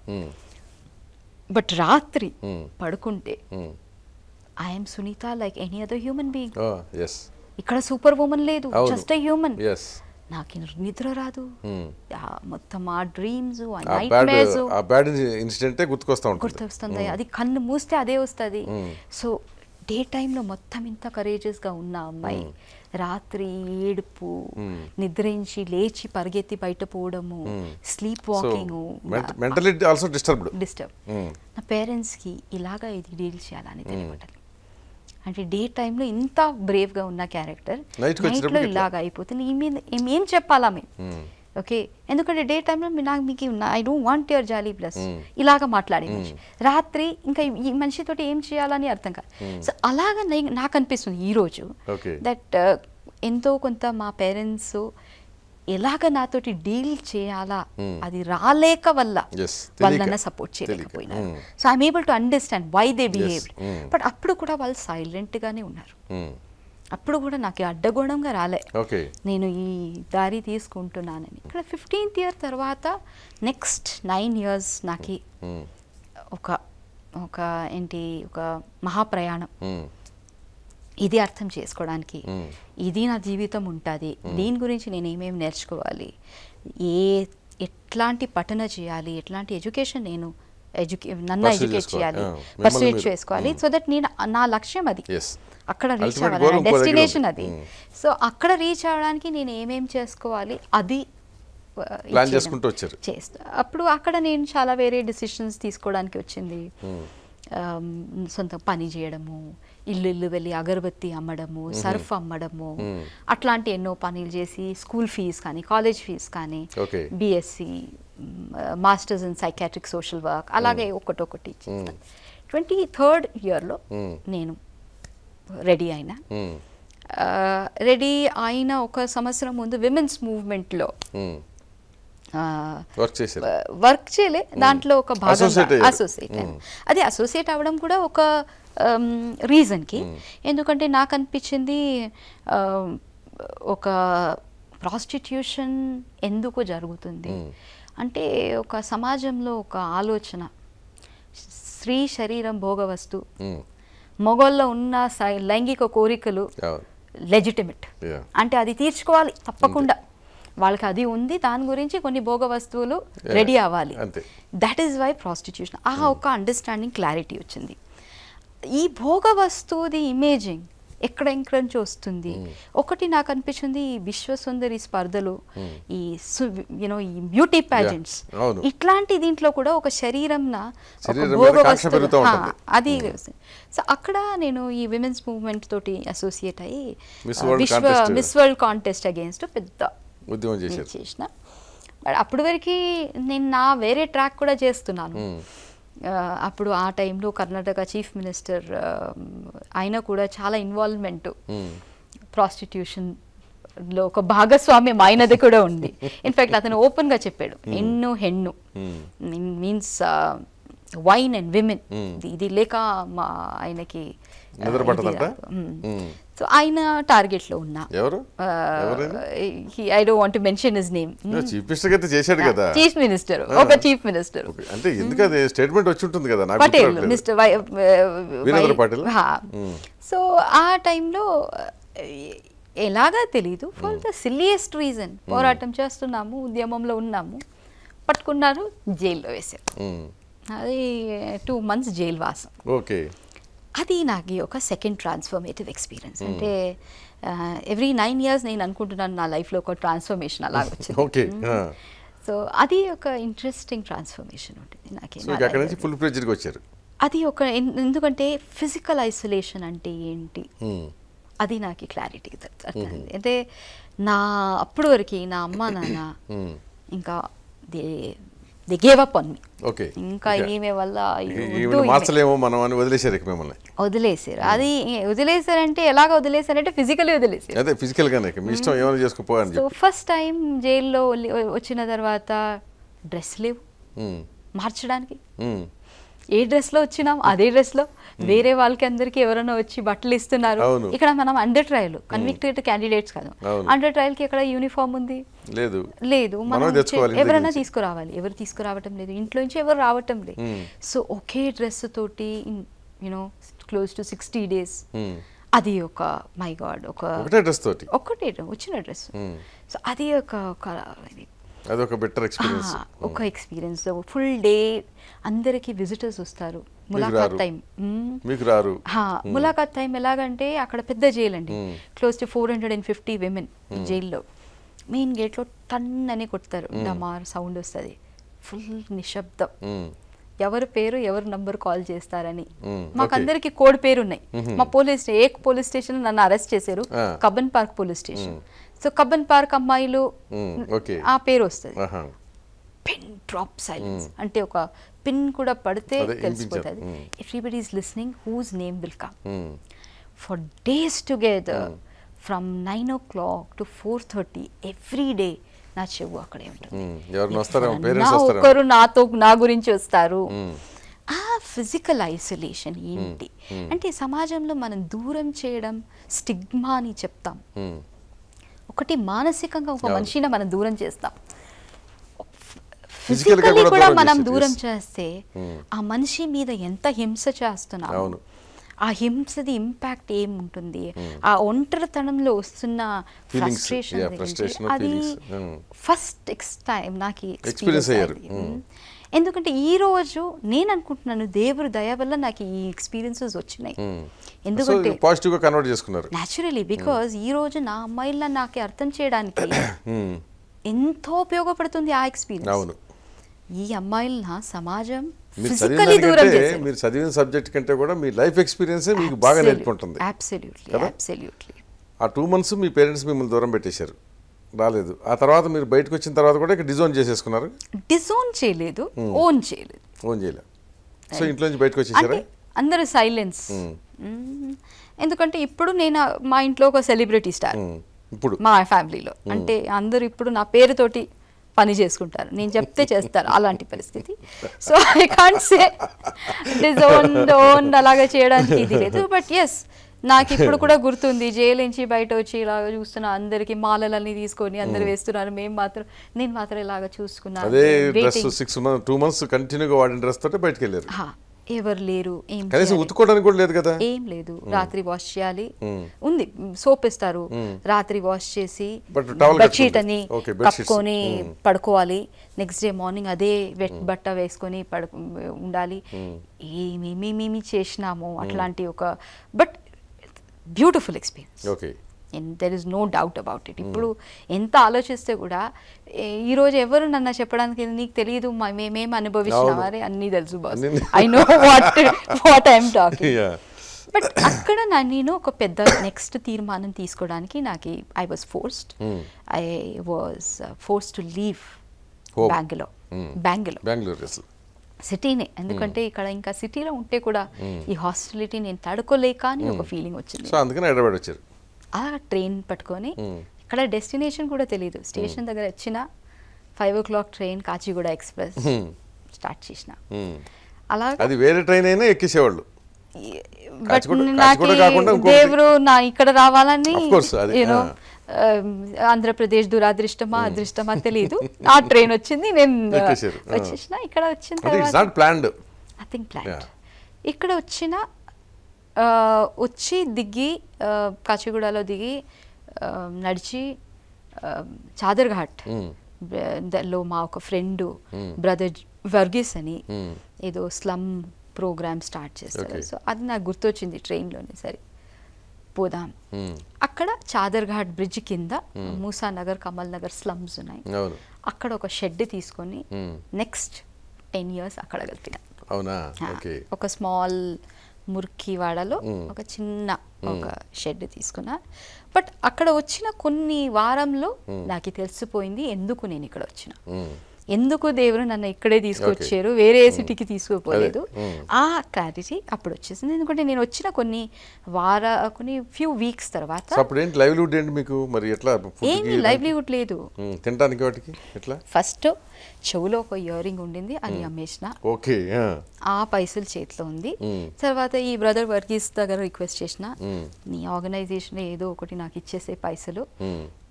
but రాత్రి hmm. పడుకుంటే I'm Sunita like any other human being ఇక్కడ సూపర్ ఉమెన్ లేదు జస్ట్ హ్యూమన్ నాకు నిద్ర రాదు hmm. మొత్తం ఆ డ్రీమ్స్ ఆ గుర్తొస్తుంది hmm. అది కన్ను మూస్తే అదే వస్తుంది సో డే టైంలో మొత్తం ఇంత గా ఉన్న అమ్మాయి రాత్రి ఏడుపు hmm. నిద్రించి లేచి పరిగెత్తి బయట పోవడము స్లీప్ వాకింగ్ డిస్టర్బ్ నా నా పేరెంట్స్కి ఇలాగా ఇది డీల్ చేయాలని hmm. తెలియబట్టాలి అంటే డే టైంలో ఇంత బ్రేవ్గా ఉన్న క్యారెక్టర్ నైట్లో ఇలాగా అయిపోతుంది ఏం చెప్పాలా మేము hmm. ఓకే ఎందుకంటే డే టైంలో నాకు మీకు ఐ డోంట్ వాంట్ యువర్ జాలీ ప్లస్ ఇలాగ మాట్లాడే hmm. మనిషి రాత్రి ఇంకా ఈ మనిషితో ఏం చేయాలని అర్థం కాదు సో hmm. అలాగ నాకు అనిపిస్తుంది ఈరోజు దట్ uh, ఎంతో కొంత మా పేరెంట్స్ ఎలాగ నాతోటి డీల్ చేయాలా hmm. అది రాలేక వల్ల వాళ్ళన్న సపోర్ట్ చేయలేకపోయినా so I'm able to understand why they behave but అప్పుడు కూడా వాళ్ళు సైలెంట్గానే ఉన్నారు అప్పుడు కూడా నాకు అడ్డగోడంగా రాలే నేను ఈ దారి తీసుకుంటున్నానని ఇక్కడ ఫిఫ్టీన్త్ ఇయర్ తర్వాత నెక్స్ట్ నైన్ ఇయర్స్ నాకు ఒక ఒక ఏంటి ఒక మహాప్రయాణం ఇది అర్థం చేసుకోవడానికి ఇది నా జీవితం ఉంటుంది దీని గురించి నేను ఏమేమి నేర్చుకోవాలి ఏ ఎట్లాంటి పఠన చేయాలి ఎట్లాంటి ఎడ్యుకేషన్ నేను ఎడ్యుకే నన్ను ఎడ్యుకేట్ చేయాలి పర్సూట్ చేసుకోవాలి సో దట్ నేను నా లక్ష్యం అది అక్కడ రీచ్ అవ్వాలి డెస్టినేషన్ అది సో అక్కడ రీచ్ అవ్వడానికి నేను ఏమేం చేసుకోవాలి అది ప్లాన్ చేసుకుంటూ వచ్చారు అప్పుడు అక్కడ నేను చాలా వేరే డిసిషన్స్ తీసుకోవడానికి వచ్చింది సొంత పని చేయడము ఇల్లు ఇల్లు వెళ్ళి అగరబత్తి అమ్మడము సర్ఫ్ అమ్మడము అట్లాంటి ఎన్నో పనులు చేసి స్కూల్ ఫీజు కానీ కాలేజ్ ఫీజు కానీ B Sc masters in psychiatric social work అలాగే ఒకటొకటి ట్వంటీ థర్డ్ ఇయర్లో నేను రెడీ అయినా రెడీ అయిన ఒక సంవత్సరం ముందు విమెన్స్ మూవ్మెంట్లో వర్క్ చేయలే దాంట్లో ఒక భాగం అసోసియేట్ అదే అసోసియేట్ అవ్వడం కూడా ఒక రీజన్కి ఎందుకంటే నాకు అనిపించింది ఒక ప్రాస్టిట్యూషన్ ఎందుకు జరుగుతుంది అంటే ఒక సమాజంలో ఒక ఆలోచన స్త్రీ శరీరం భోగ వస్తు మొగోళ్ళలో ఉన్న లైంగిక కోరికలు లెజిటిమేట్ అంటే అది తీర్చుకోవాలి తప్పకుండా వాళ్ళకి అది ఉంది దాని గురించి కొన్ని భోగ వస్తువులు రెడీ అవ్వాలి దట్ ఈస్ వై ప్రాస్టిట్యూషన్ ఆ ఒక అండర్స్టాండింగ్ క్లారిటీ వచ్చింది ఈ భోగ వస్తువుది ఇమేజింగ్ ఎక్కడ నుంచి వస్తుంది hmm. ఒకటి నాకు అనిపించింది ఈ విశ్వసుందరి స్పర్ధలు hmm. ఈ యూనో ఈ బ్యూటీ ప్యాజెంట్స్ ఇట్లాంటి దీంట్లో కూడా ఒక శరీరం అది hmm. సో అక్కడ నేను ఈ విమెన్స్ మూవ్మెంట్ తోటి అసోసియేట్ అయ్యి విశ్వ మిస్ వరల్డ్ కాంటెస్ట్ అగేన్స్ట్ పెద్ద ఉద్యమం చేసిన బట్ అప్పటి వరకు నేను నా వేరే ట్రాక్ కూడా చేస్తున్నాను అప్పుడు ఆ టైంలో కర్ణాటక చీఫ్ మినిస్టర్ ఆయన కూడా చాలా ఇన్వాల్వ్మెంట్ ప్రాస్టిట్యూషన్ లో ఒక భాగస్వామ్యం ఆయనది కూడా ఉంది ఇన్ఫాక్ట్ అతను ఓపెన్ గా చెప్పాడు ఎన్ను హెన్ను మీన్స్ వైన్ అండ్ విమెన్ ఇది లేక మా ఆయనకి సో ఆయన టార్గెట్ లో ఉన్నా ఎవరు I don't want mention his name chief minister అయితే చేశాడు కదా చీఫ్ మినిస్టర్ ah. ఒక చీఫ్ మినిస్టర్ అంటే ఎందుకు అది స్టేట్మెంట్ వచ్చి ఉంటుంది కదా నాకు పటేల్ మిస్టర్ వీరేంద్ర పటేల్ సో ఆ టైంలో uh, ఎలాగా తెలీదు ఫర్ ద సిల్లియస్ట్ రీజన్ పోరాటం చేస్తున్నాము ఉద్యమంలో ఉన్నాము పట్టుకున్నారు జైల్లో వేశారు hmm. అది టూ మంత్స్ జైల్ వాసం ఓకే అది నాకు ఒక సెకండ్ ట్రాన్స్ఫర్మేటివ్ ఎక్స్పీరియన్స్ అంటే ఎవ్రీ నైన్ ఇయర్స్ నేను అనుకుంటున్నాను నా లైఫ్లో ఒక ట్రాన్స్ఫర్మేషన్ అలా వచ్చింది సో అది ఒక ఇంట్రెస్టింగ్ ట్రాన్స్ఫర్మేషన్ ఉంటుంది నాకు వచ్చారు అది ఒక ఎందుకంటే ఫిజికల్ ఐసోలేషన్ అంటే ఏంటి hmm. అది నాకు hmm. క్లారిటీ అంటే నా అప్పటి వరకు నా అమ్మ నాన్న hmm. ఇంకా they the gave up on okay ఇంకా ఈమె వల్ల మార్చలేమో మనం అని వదిలేసారు ఇక మిమ్మల్ని వదిలేసారు hmm. అది వదిలేశారంటే ఎలాగ వదిలేశారంటే ఫిజికలీ వదిలేసారు అదే ఫిజికల్ గానే మీ ఇష్టం hmm. ఏమైనా చేసుకుపోవాలి సో ఫస్ట్ టైం జైల్లో వచ్చిన తర్వాత డ్రెస్ లేవు hmm. మార్చడానికి ఏ డ్రెస్ లో వచ్చినాం అదే డ్రెస్ లో వేరే వాళ్ళకి అందరికి ఎవరైనా వచ్చి బట్టలు ఇస్తున్నారు ఇక్కడ మనం అండర్ ట్రయల్ కన్విక్టెడ్ క్యాండిడేట్స్ కాదు అండర్ ట్రయల్ కి ఇక్కడ యూనిఫామ్ ఉంది లేదు లేదు మనం ఎవరైనా తీసుకురావాలి ఎవరు తీసుకురావటం లేదు ఇంట్లో నుంచి ఎవరు రావటం లేదు సో ఒకే డ్రెస్ తోటి you know close to sixty days అది ఒక మై గాడ్ ఒక ఒకటే డ్రెస్ తోటి ఒకటే వచ్చిన డ్రెస్ సో అది ఒక ఒక ఒక బెటర్ ఎక్స్పీరియన్స్ ఒక ఎక్స్పీరియన్స్ ఫుల్ డే అందరికీ విజిటర్స్ వస్తారు ములాఖాత్ టైం మీకు రారు ములాఖాత్ టైం ఎలాగంటే అక్కడ పెద్ద జైలు అండి close to four hundred and fifty women జైల్లో మెయిన్ గేట్లో టన్ అని కొడతారు డమార్ సౌండ్ వస్తుంది ఫుల్ నిశ్శబ్దం ఎవరి పేరు ఎవరు నంబర్ కాల్ చేస్తారని మాకందరికి కోడ్ పేరు ఉన్నాయి మా పోలీస్ ఏ పోలీస్ స్టేషన్ నన్ను అరెస్ట్ చేశారు Cubbon Park police station so Cubbon Park అమ్మాయిలు ఆ పేరు వస్తుంది పెన్ డ్రాప్ సైలెన్స్ అంటే ఒక పిన్ కూడా పడితే తెలిసిపోతుంది everybody is listening whose name will come for days together from nine o'clock to four thirty every day నా చెవు అక్కడే ఉంటుంది నా ఒక్కరు నాతో నా గురించి వస్తారు ఆ ఫిజికల్ ఐసోలేషన్ ఏంటి అంటే సమాజంలో మనం దూరం చేయడం స్టిగ్మా అని చెప్తాం ఒకటి మానసికంగా ఒక మనిషిని మనం దూరం చేస్తాం ఫిజికల్లీ కూడా మనం దూరం చేస్తే hmm. ఆ మనిషి మీద ఎంత హింస చేస్తున్నాము ఆ హింసది ఇంపాక్ట్ ఏముంటుంది hmm. ఆ ఒంటరితనంలో వస్తున్న ఫ్రస్ట్రేషన్ అది ఫస్ట్ టైం hmm. నాకు ఎక్స్పీరియన్స్ ఎందుకంటే ఈ రోజు నేను అనుకుంటున్నాను దేవుడు దయ వల్ల నాకు ఈ ఎక్స్పీరియన్సెస్ వచ్చినాయి ఎందుకంటే పాజిటివ్ గా కన్వర్ట్ చేసుకున్నారు నేచురలీ బికాజ్ ఈ రోజు నా అమ్మాయిల నాకు అర్థం చేయడానికి ఎంతో ఉపయోగపడుతుంది ఆ ఎక్స్పీరియన్స్ ఈ అమ్మాయిలను సమాజం మీరు చదివిన సబ్జెక్ట్ కంటే కూడా మీ లైఫ్ ఎక్స్పీరియన్స్ మీకు బాగా నేర్పుంటుంది ఆ టూ మంత్స్ మీ పేరెంట్స్ మిమ్మల్ని దూరం పెట్టేశారు రాలేదు ఆ తర్వాత మీరు బయటకు వచ్చిన తర్వాత కూడా ఇక్కడ డిజోన్ చేసేసుకున్నారు డిజోన్ చేయలేదు hmm. ఓన్ చేయలేదు ఓన్ చేయలేదు సో ఇంట్లో నుంచి బయటకు వచ్చేసారు అందరూ సైలెన్స్ hmm. Hmm. ఎందుకంటే ఇప్పుడు నేను మా ఇంట్లో ఒక సెలబ్రిటీ స్టార్ ఇప్పుడు మా ఫ్యామిలీలో అంటే అందరు ఇప్పుడు నా పేరుతోటి పని చేసుకుంటారు నేను చెప్తే చేస్తారు అలాంటి పరిస్థితి so I can't say it own own అలాగే చేయడానికి ఇది లేదు బట్ ఎస్ నాకు ఇప్పుడు కూడా గుర్తుంది జైలు నుంచి బయట వచ్చి ఇలాగ చూస్తున్న అందరికి మాలలన్నీ తీసుకొని అందరు hmm. వేస్తున్నారు మేము మాత్రం నేను మాత్రం ఇలాగ చూసుకున్నాను అదే dress six months two months కంటిన్యూగా వాడిన డ్రెస్ తోటే బయటకు వెళ్ళారు ఎవరు లేరు ఏం ఉతుకోవడానికి కూడా లేదు కదా ఏం లేదు రాత్రి వాష్ చేయాలి ఉంది సోప్ ఇస్తారు రాత్రి వాష్ చేసి బెడ్షీట్ అని కప్పుకొని పడుకోవాలి నెక్స్ట్ డే మార్నింగ్ అదే వెట్ బట్ట వేసుకొని పడు ఉండాలి ఏమేమి చేసినాము అట్లాంటి ఒక but beautiful experience okay there is no doubt about it ఇప్పుడు ఎంత ఆలోచిస్తే కూడా ఈరోజు ఎవరు నన్ను చెప్పడానికి నీకు తెలియదు మేమేం అనుభవిస్తున్నాం అరే అన్ని తెలుసు boss I know what what I'm talking but అక్కడ నా నేను ఒక పెద్ద నెక్స్ట్ తీర్మానం తీసుకోవడానికి నాకు I was forced I was force to leave Bangalore Bangalore Bengaluru సిటీనే ఎందుకంటే ఇక్కడ ఇంకా సిటీలో ఉంటే కూడా hmm. ఈ హాస్టలిటీ నేను తడుకోలేక అని hmm. ఒక ఫీలింగ్ వచ్చింది సో అందుకని హైదరాబాద్ వచ్చారు ఆ ట్రైన్ పట్టుకొని hmm. ఇక్కడ డెస్టినేషన్ కూడా తెలియదు స్టేషన్ hmm. దగ్గర వచ్చిన five o'clock train Kacheguda express hmm. Start చేసిన అలా అది వేరే ట్రైన్ అయినా ఎక్కేసేవాళ్ళు దేవుడు నా ఇక్కడ రావాలని యూనో um, ఆంధ్రప్రదేశ్ దురాదృష్టమా అదృష్టమా తెలియదు ఆ ట్రైన్ వచ్చింది నేను uh, వచ్చేసిన ఇక్కడ వచ్చిన ఇక్కడ వచ్చిన వచ్చి దిగి కాచిగూడలో దిగి నడిచి చాదర్ఘాట్ దానిలో మా ఒక ఫ్రెండ్ బ్రదర్ వర్గీస్ అని ఏదో స్లమ్ ప్రోగ్రామ్ స్టార్ట్ చేస్తారు సో అది నాకు గుర్తొచ్చింది ట్రైన్లోనే సరే పోదాం అక్కడ చాదర్ఘాట్ బ్రిడ్జ్ కింద మూసా నగర్ కమల్ నగర్ స్లమ్స్ ఉన్నాయి అక్కడ ఒక షెడ్ తీసుకొని నెక్స్ట్ టెన్ ఇయర్స్ అక్కడ గలిపిన ఒక స్మాల్ మురికివాడలో ఒక చిన్న ఒక షెడ్ తీసుకున్నా బట్ అక్కడ వచ్చిన కొన్ని వారంలో నాకు తెలిసిపోయింది ఎందుకు నేను ఇక్కడ వచ్చిన ఎందుకు దేవుడు నన్ను ఇక్కడే తీసుకొచ్చారు వేరే సిటీకి తీసుకుపోలేదు ఆ క్లారిటీ అప్పుడు వచ్చేసింది ఎందుకంటే నేను వచ్చిన కొన్ని వార కొన్ని ఫ్యూ వీక్స్ తర్వాత అప్పుడు లైవ్లీహుడ్ మీకు మరి లేదు తినడానికి ఫస్ట్ చెవులో ఒక ఇయర్ రింగ్ ఉండింది అది hmm. అమ్మేసిన ఆ పైసలు చేతిలో ఉంది hmm. తర్వాత ఈ బ్రదర్ వర్గీస్ దగ్గర రిక్వెస్ట్ చేసిన hmm. నీ ఆర్గనైజేషన్ ఏదో ఒకటి నాకు ఇచ్చేసే పైసలు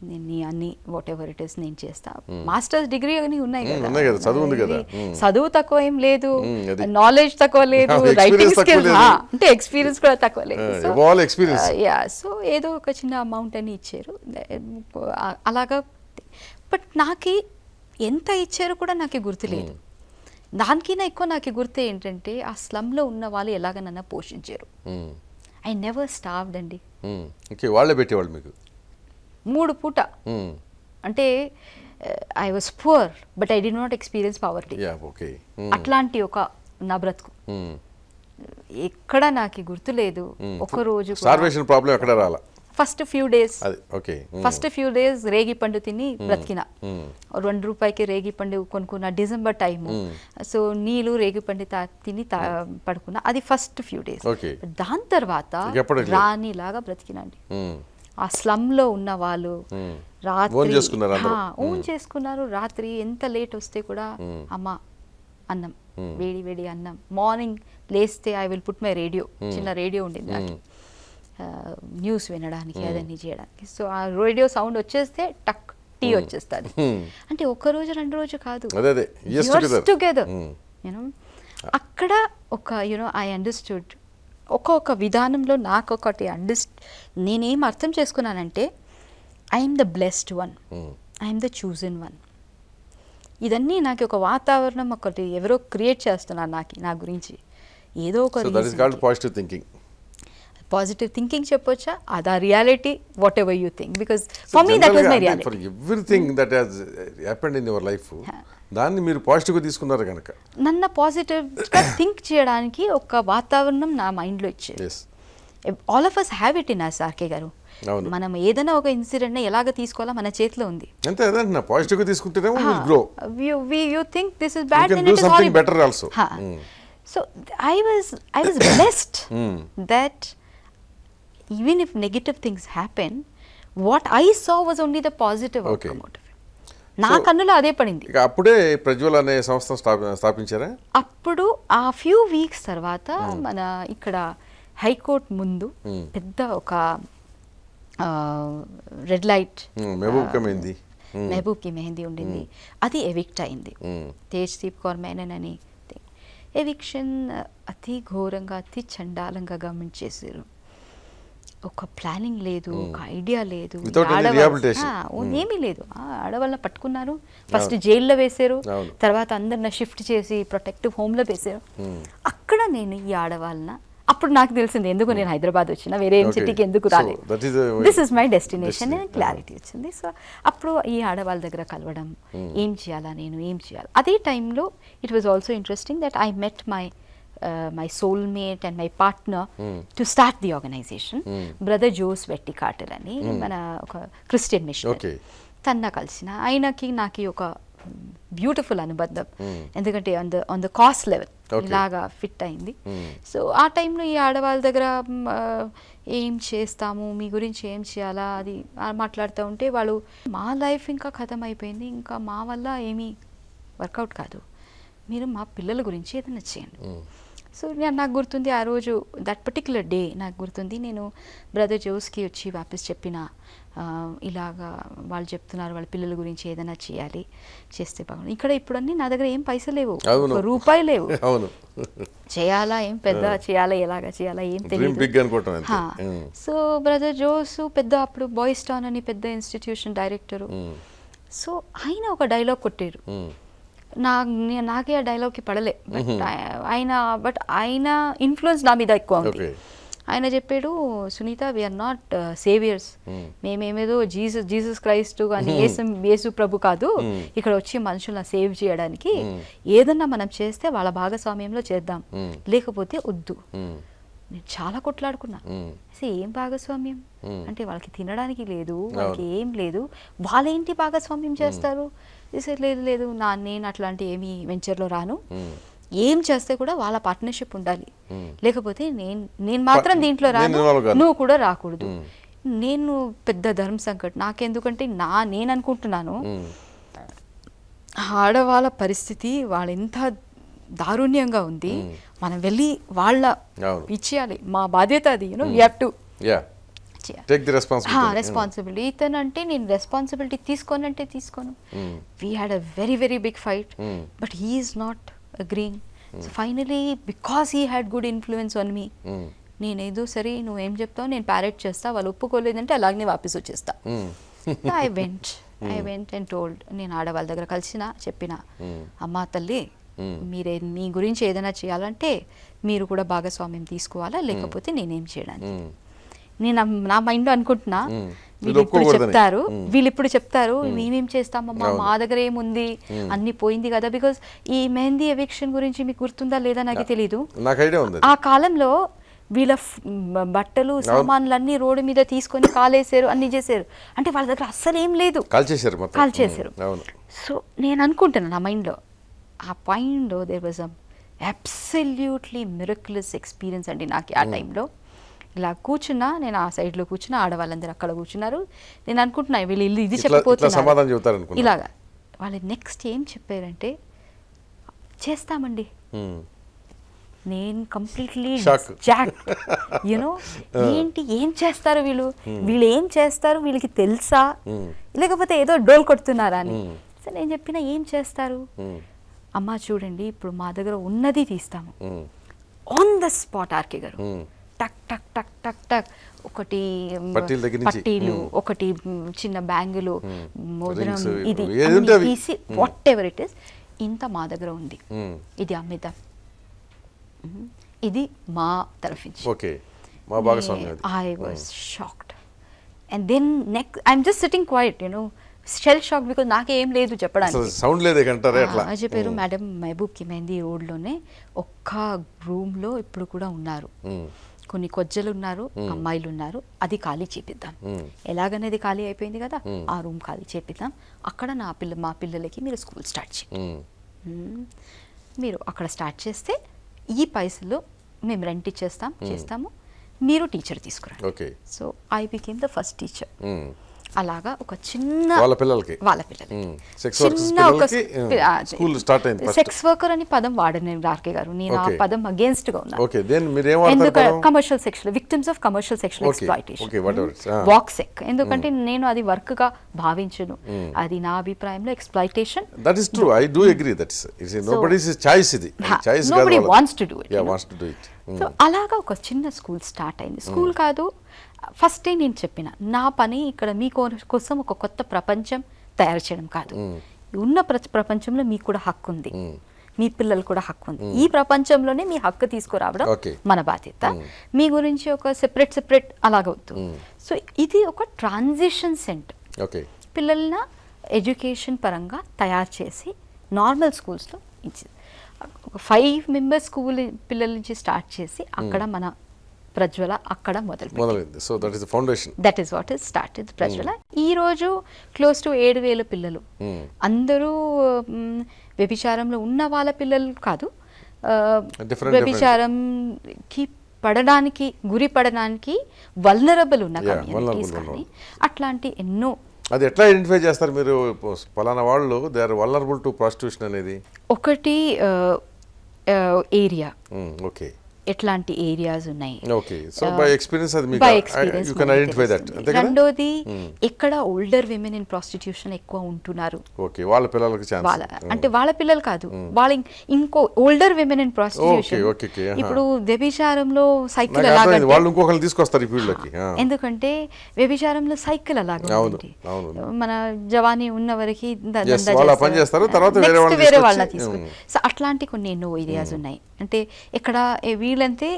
నేను నీ అన్ని వాట్ ఎవర్ ఇట్ ఇస్ నేను చేస్తా మాస్టర్స్ డిగ్రీ అని ఉన్నాయి కదా చదువు తక్కువ ఏం లేదు నాలెడ్జ్ తక్కువ లేదు రైటింగ్ స్కిల్ అంటే ఎక్స్పీరియన్స్ కూడా తక్కువ లేదు యా ah, సో ah, ఏదో ఒక చిన్న అమౌంట్ అని ఇచ్చారు అలాగా బట్ నాకి ఎంత ఇచ్చారో కూడా నాకు గుర్తులేదు దానికైనా ఎక్కువ నాకు గుర్తు ఏంటంటే ఆ స్లమ్లో ఉన్న వాళ్ళు ఎలాగనన్నా పోషించారు ఐ నెవర్ స్టార్వ్డ్ అండి వాళ్ళే పెట్టేవాళ్ళు మీకు మూడు పూట అంటే I was poor but I did not experience poverty అట్లాంటి ఒక నా బ్రతుకు ఎక్కడ నాకు గుర్తులేదు ఒక రోజు ప్రాబ్లం ఎక్కడ రాలా first few days first few days రేగి పండు తిని బ్రతికిన రెండు రూపాయికి రేగి పండు కొనుక్కున్న డిసెంబర్ టైమ్ సో నీళ్ళు రేగి పండు తిని పడుకున్నా అది ఫస్ట్ ఫ్యూ డేస్ దాని తర్వాత రాణిలాగా బ్రతికినండి ఆ స్లమ్ లో ఉన్న వాళ్ళు రాత్రి ఓన్ చేసుకున్నారు రాత్రి ఎంత లేట్ వస్తే కూడా అమ్మ అన్నం వేడి వేడి అన్నం మార్నింగ్ లేస్తే I will put my radio చిన్న రేడియో ఉండింది న్యూస్ వినడానికి అదన్నీ చేయడానికి సో ఆ రేడియో సౌండ్ వచ్చేస్తే టక్ టీ వచ్చేస్తుంది అంటే ఒక రోజు రెండు రోజు కాదు టుగెదర్ యూనో అక్కడ ఒక యూనో ఐ అండర్స్టూడ్ ఒక్కొక్క విధానంలో నాకు ఒకటి అండర్ నేనేం అర్థం చేసుకున్నానంటే I'm the blessed one I'm the chosen one ఇదన్నీ నాకు ఒక వాతావరణం ఒకటి ఎవరో క్రియేట్ చేస్తున్నారు నాకు నా గురించి ఏదో ఒక పాజిటివ్ థింకింగ్ పాజిటివ్ థింకింగ్ చెప్పొచ్చా అదా reality whatever you think because for me that was my reality for everything that has happened in your life దాన్ని మీరు గా తీసుకున్నారు కనుక నన్ను గా థింక్ చేయడానికి ఒక వాతావరణం నా మైండ్ లో ఇచ్చేది all of us have it in us RK గారు మనం ఏదైనా ఒక ఇన్సిడెంట్ ఎలాగ తీసుకోవాలో మన చేతిలో ఉంది పాజిటివ్ గా తీసుకుంటేనే grow think this is bad it is all better also so I was I was blessed that even if negative things happen, what I saw was only the positive okay. outcome out of it. నా కన్నులో అదే పడింది అప్పుడే ప్రజ్వల్ అనే సంస్థ స్థాపించారా అప్పుడు ఆ ఫ్యూ వీక్స్ తర్వాత hmm. మన ఇక్కడ హైకోర్టు ముందు hmm. పెద్ద ఒక రెడ్ లైట్ మెహబూబ్కి కి మెహందీ ఉండింది hmm. అది ఎవిక్ట్ అయింది తేజ్ దీప్ కౌర్ మేనన్ అని ఎవిక్షన్ అతి ఘోరంగా అతి చండాలంగా గమనించేసారు ఒక ప్లానింగ్ లేదు ఒక ఐడియా లేదు ఏమీ లేదు ఆడవాళ్ళని పట్టుకున్నారు ఫస్ట్ జైల్లో వేశారు తర్వాత అందరిని షిఫ్ట్ చేసి ప్రొటెక్టివ్ హోమ్లో వేశారు అక్కడ నేను ఈ ఆడవాళ్ళన అప్పుడు నాకు తెలిసింది ఎందుకు నేను హైదరాబాద్ వచ్చిన వేరే సిటీకి ఎందుకు రాలేదు దిస్ ఇస్ మై డెస్టినేషన్ అని క్లారిటీ వచ్చింది సో అప్పుడు ఈ ఆడవాళ్ళ దగ్గర కలవడం ఏం చేయాలా నేను ఏం చేయాలి అదే టైంలో it was also interesting that I met my my soul mate and my partner to start the organisation brother Jose Vetti Joe's అని hmm. మన ఒక క్రిస్టియన్ మిషన్ తన కలిసిన ఆయనకి నాకు ఒక బ్యూటిఫుల్ అనుబంధం hmm. ఎందుకంటే on the on the caste level ఇలాగా ఫిట్ అయింది సో hmm. ఆ టైంలో ఈ ఆడవాళ్ళ దగ్గర ఏం చేస్తాము మీ గురించి ఏం చేయాలా అది మాట్లాడుతూ ఉంటే వాళ్ళు మా లైఫ్ ఇంకా ఖతం అయిపోయింది ఇంకా మా వల్ల ఏమీ వర్కౌట్ కాదు మీరు మా పిల్లల గురించి ఏదైనా చేయండి సో నేను నాకు గుర్తుంది ఆ రోజు దట్ పర్టిక్యులర్ డే నాకు గుర్తుంది నేను బ్రదర్ జోస్కి వచ్చి వాపస్ చెప్పిన ఇలాగా వాళ్ళు చెప్తున్నారు వాళ్ళ పిల్లల గురించి ఏదైనా చేయాలి చేస్తే బాగుంది ఇక్కడ ఇప్పుడు అన్ని నా దగ్గర ఏం పైసలు లేవు రూపాయి లేవు చేయాలా ఏం పెద్ద చేయాలా ఎలాగా చేయాలా ఏం తెలియదు సో బ్రదర్ జోస్ పెద్ద అప్పుడు బాయ్స్ టౌన్ అని పెద్ద ఇన్స్టిట్యూషన్ డైరెక్టరు సో ఆయన ఒక డైలాగ్ కొట్టారు నా నాకే ఆ డైలాగ్కి పడలే బట్ ఆయన బట్ ఆయన ఇన్ఫ్లుయెన్స్ నా మీద ఎక్కువ ఉంది ఆయన చెప్పాడు సునీత వీఆర్ నాట్ సేవియర్స్ మేమేమేదో జీసస్ జీసస్ క్రైస్ట్ కానీ యేసు ప్రభు కాదు ఇక్కడ వచ్చి మనుషులను సేవ్ చేయడానికి ఏదన్నా మనం చేస్తే వాళ్ళ భాగస్వామ్యంలో చేద్దాం లేకపోతే వద్దు నేను చాలా కొట్లాడుకున్నా అసలు ఏం భాగస్వామ్యం అంటే వాళ్ళకి తినడానికి లేదు వాళ్ళకి ఏం లేదు వాళ్ళేంటి భాగస్వామ్యం చేస్తారు చేసేది లేదు లేదు నా నేను అట్లాంటి ఏమి వెంచర్లో రాను ఏం చేస్తే కూడా వాళ్ళ పార్ట్నర్షిప్ ఉండాలి లేకపోతే నేను నేను మాత్రం దీంట్లో రాను నువ్వు కూడా రాకూడదు నేను పెద్ద ధర్మ సంకట్ నాకెందుకంటే నా నేను అనుకుంటున్నాను ఆడవాళ్ళ పరిస్థితి వాళ్ళు ఎంత దారుణ్యంగా ఉంది మనం వెళ్ళి వాళ్ళ ఇచ్చేయాలి మా బాధ్యత అది you know we have to responsibility responsibility hmm. అంటే నేను రెస్పాన్సిబిలిటీ అంటే తీసుకోను we had a very very big fight but he's not agreeing so finally because he had good influence on me ఏదో సరే నువ్వు ఏం చెప్తావు నేను ప్యారెట్ చేస్తా వాళ్ళు ఒప్పుకోలేదంటే అలాగనే వాపస్ వచ్చేస్తా I went I went and told నేను ఆడవాళ్ళ దగ్గర కలిసిన చెప్పిన hmm. అమ్మా తల్లి hmm. మీరే మీ గురించి ఏదైనా చేయాలంటే మీరు కూడా భాగస్వామ్యం తీసుకోవాలా లేకపోతే నేనేం చేయడానికి నేను నా మైండ్లో అనుకుంటున్నా చెప్తారు వీళ్ళు ఇప్పుడు చెప్తారు మేమేం చేస్తామమ్మా మా దగ్గర ఏముంది అన్ని పోయింది కదా బికాస్ ఈ మెహందీ ఎవిక్షన్ గురించి మీకు గుర్తుందా లేదా నాకు తెలీదు ఆ కాలంలో వీళ్ళ బట్టలు సామాన్లు అన్ని రోడ్డు మీద తీసుకొని కాలేసారు అన్ని చేశారు అంటే వాళ్ళ దగ్గర అస్సలు ఏం లేదు కాల్ చేశారు సో నేను అనుకుంటున్నా నా లో ఆ లో there was absolutely miraculous experience అండి నాకు ఆ టైంలో ఇలా కూర్చున్నా నేను ఆ సైడ్ లో కూర్చున్నా ఆడవాళ్ళందరూ అక్కడ కూర్చున్నారు నేను అనుకుంటున్నా వీళ్ళు ఇల్లు ఇది చెప్పిపోతున్నారు ఇలాగా వాళ్ళు నెక్స్ట్ ఏం చెప్పారంటే చేస్తామండి నేను కంప్లీట్లీ యూనో ఏంటి ఏం చేస్తారు వీళ్ళు వీళ్ళు ఏం చేస్తారు వీళ్ళకి తెలుసా లేకపోతే ఏదో డోల్ కొడుతున్నారా అని సరే నేను చెప్పిన ఏం చేస్తారు అమ్మ చూడండి ఇప్పుడు మా దగ్గర ఉన్నది తీస్తాము ఆన్ ద స్పాట్ ఆర్కే గారు టక్ టక్ టక్ టక్ టక్ ఒకటి పట్టీలు ఒకటి చిన్న బ్యాంగులు మోదరం ఇది తీసి వాట్ ఎవర్ ఇట్ ఇస్ ఇంత మా దగ్గర ఉంది ఇది అమిత ఇది మా తరఫించి మా I was shocked and then next I'm just sitting quiet you know shell shock because నాకేం లేదు చెప్పడానికి సౌండ్ లేదు చెప్పారు మేడం మహబూబ్కి మెహందీ రోడ్లోనే ఒక్క రూమ్లో ఇప్పుడు కూడా ఉన్నారు కొన్ని కొజ్జలు ఉన్నారు అమ్మాయిలు ఉన్నారు అది ఖాళీ చేపిద్దాం ఎలాగనేది ఖాళీ అయిపోయింది కదా ఆ రూమ్ ఖాళీ చేపిద్దాం అక్కడ నా పిల్ల మా పిల్లలకి మీరు స్కూల్ స్టార్ట్ చేయండి మీరు అక్కడ స్టార్ట్ చేస్తే ఈ పైసలు మేము రెంట్ ఇచ్చేస్తాం చేస్తాము మీరు టీచర్ తీసుకురండి so I became the first teacher అలాగా ఒక చిన్న వాళ్ళ పిల్లలకి వాళ్ళ పిల్లలకి సెక్స్ వర్కర్ అని పదం వాడను రాకే గారు నేను ఆ పదం అగేన్స్ట్ గా ఉన్నాను hmm. ah. ఎందుకంటే commercial sexual victims of commercial sexual exploitation వాక్సెక్ ఎందుకంటే నేను అది వర్క్ గా భావించను hmm. అది నా అభిప్రాయంలో exploitation that is true I do agree that is it's nobody's choice ఇది choice nobody wants to do it yeah wants to do it so hmm. అలాగా ఒక చిన్న స్కూల్ స్టార్ట్ అయింది స్కూల్ hmm. కాదు ఫస్టే నేను చెప్పిన నా పని ఇక్కడ మీ కోసం ఒక కొత్త ప్రపంచం తయారు చేయడం కాదు hmm. ఉన్న ప్రపంచంలో మీకు కూడా హక్కు ఉంది మీ పిల్లలు కూడా హక్కు ఉంది ఈ ప్రపంచంలోనే మీ హక్కు తీసుకురావడం మన బాధ్యత మీ గురించి ఒక సెపరేట్ సెపరేట్ అలాగవుతుంది సో ఇది ఒక ట్రాన్సిషన్ సెంటర్ పిల్లల్ని ఎడ్యుకేషన్ పరంగా తయారు చేసి నార్మల్ స్కూల్స్లో ఇచ్చింది ఒక ఫైవ్ మెంబర్స్ స్కూల్ పిల్లల నుంచి స్టార్ట్ చేసి hmm. అక్కడ మన ప్రజ్వల అక్కడ మొదలు so that is foundation that is what is started Prajwala hmm. ఈ రోజు క్లోజ్ టు ఏడు వేల పిల్లలు hmm. అందరూ వ్యభిచారంలో ఉన్న వాళ్ళ పిల్లలు కాదు వ్యభిచారంకి పడడానికి గురి పడడానికి వల్నరబుల్ ఉన్న అట్లాంటి ఎన్నో అది ఎట్లా ఐడెంటిఫై చేస్తారు మీరు పలానా వాళ్ళు they are vulnerable to prostitution అనేది ఒకటి uh, area. Mm, okay. ఎట్లాంటి ఏరియాస్ ఉన్నాయి uh, రెండోది ఇక్కడ ఓల్డర్ విమెన్ ఇన్ ప్రాస్టిట్యూషన్ ఎక్కువ ఉంటున్నారు వాళ్ళ hmm. అంటే వాళ్ళ పిల్లలు కాదు hmm. వాళ్ళ ఇంకో ఓల్డర్ విమెన్ ఇన్ ప్రాస్టిట్యూషన్ ఇప్పుడు వ్యభిచారంలో సైకిల్ అలాగే తీసుకొస్తారు hmm. ఎందుకంటే వ్యభిచారంలో సైకిల్ అలాగే మన జవానీ ఉన్న వరకు వేరే వాళ్ళని తీసుకు సో అట్లాంటి కొన్ని ఎన్నో ఏరియాస్ ఉన్నాయి అంటే ఇక్కడ కాలనీలంతే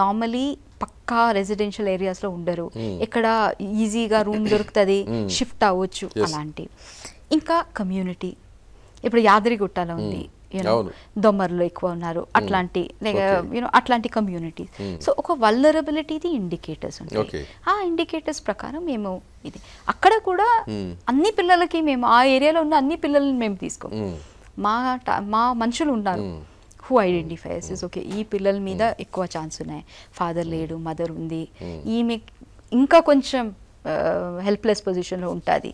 నార్మలీ పక్కా రెసిడెన్షియల్ ఏరియాస్ లో ఉండరు ఇక్కడ ఈజీగా రూమ్ దొరుకుతుంది షిఫ్ట్ అవ్వచ్చు అలాంటి ఇంకా కమ్యూనిటీ ఇప్పుడు యాదరిగుట్టలో ఉంది యూనో దొమ్మర్లు ఎక్కువ ఉన్నారు అట్లాంటి యూనో అట్లాంటి కమ్యూనిటీస్ సో ఒక వల్నరబిలిటీది ఇండికేటర్స్ ఉంటాయి ఆ ఇండికేటర్స్ ప్రకారం మేము ఇది అక్కడ కూడా అన్ని పిల్లలకి మేము ఆ ఏరియాలో ఉన్న అన్ని పిల్లల్ని మేము తీసుకోం మా మా మనుషులు ఉన్నారు హూ ఐడెంటిఫైస్ ఇస్ ఓకే ఈ పిల్లల మీద hmm. ఎక్కువ ఛాన్స్ ఉన్నాయి ఫాదర్ లేడు మదర్ hmm. ఉంది hmm. ఈమె ఇంకా కొంచెం హెల్ప్లెస్ పొజిషన్లో ఉంటుంది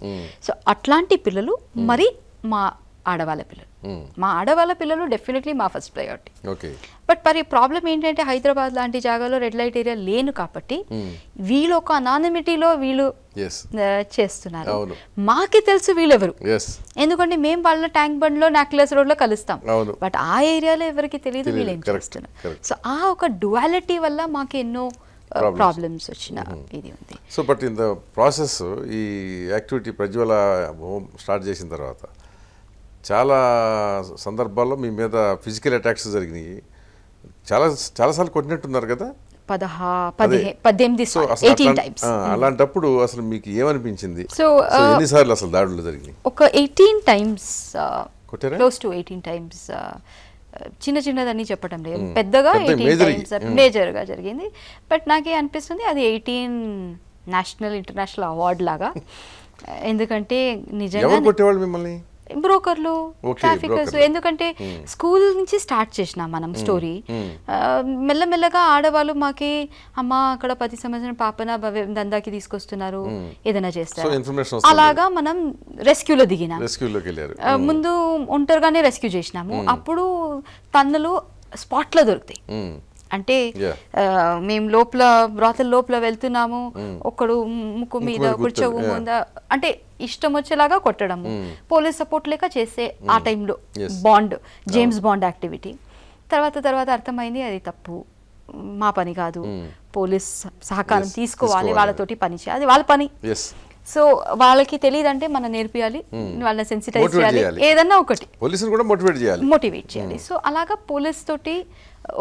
సో అట్లాంటి పిల్లలు మరి మా ఆడవాళ్ళ పిల్లలు hmm. మా ఆడవాళ్ళ పిల్లలు డెఫినెట్లీ మా ఫస్ట్ ప్రయారిటీ బట్ మరి ప్రాబ్లం ఏంటంటే హైదరాబాద్ లాంటి జాగాలో రెడ్ లైట్ ఏరియా లేను కాబట్టి hmm. వీళ్ళు ఒక అనానిమిటీలో వీళ్ళు చేస్తున్నారు మాకి తెలుసు వీళ్ళెవరు ఎందుకంటే మేము వాళ్ళ ట్యాంక్ బండ్ లో నాక్లెస్ రోడ్ లో కలుస్తాం బట్ ఆ ఏరియాలో ఎవరికి తెలియదు వీళ్ళు ఏం చేస్తున్నారు సో ఆ ఒక డ్యువాలిటీ వల్ల మాకు ఎన్నో ప్రాబ్లమ్స్ వచ్చిన hmm. ఇది ఉంది so but in the process ఈ యాక్టివిటీ ప్రజ్వల హోమ్ స్టార్ట్ చేసిన తర్వాత చాలా సందర్భాల్లో మీ మీద ఫిజికల్ అటాక్స్ జరిగినాయి చాలా చాలాసార్లు కొట్టినట్టున్నారు కదా అలాంటప్పుడు అసలు మీకు ఏమనిపించింది సో ఎన్నిసార్లు అసలు దాడులు జరిగినాయి ఒక eighteen times close to eighteen times చిన్న చిన్నదని చెప్పడం లేదు పెద్దగా మేజర్గా జరిగింది బట్ నాకే అనిపిస్తుంది అది ఎయిటీన్ నేషనల్ ఇంటర్నేషనల్ అవార్డు లాగా ఎందుకంటే నిజంగా మిమ్మల్ని బ్రోకర్లు ట్రాఫికర్స్ ఎందుకంటే hmm. స్కూల్ నుంచి స్టార్ట్ చేసినాం మనం hmm. Story hmm. మెల్లమెల్లగా ఆడవాళ్ళు మాకి అమ్మ అక్కడ పది సంవత్సరం పాపన దందాకి తీసుకొస్తున్నారు ఏదైనా చేస్తారు అలాగా మనం రెస్క్యూలో దిగినాం ముందు ఒంటరిగానే రెస్క్యూ చేసినాము అప్పుడు తన్నులు లో దొరుకుతాయి అంటే మేము లోపల బ్రాతల లోపల వెళ్తున్నాము ఒకడు ముక్కు మీద కూర్చోవు అంటే ఇష్టం వచ్చేలాగా కొట్టడము పోలీస్ సపోర్ట్ లేక చేసే ఆ టైంలో బాండ్ జేమ్స్ బాండ్ యాక్టివిటీ తర్వాత తర్వాత అర్థమైంది అది తప్పు మా పని కాదు పోలీస్ సహకారం తీసుకోవాలి వాళ్ళతోటి పని చేయాలి అది వాళ్ళ పని సో వాళ్ళకి తెలియదంటే మనం నేర్పియాలి వాళ్ళని సెన్సిటైజ్ చేయాలి ఏదన్నా ఒకటి కూడా మోటివేట్ చేయాలి సో అలాగా పోలీస్ తోటి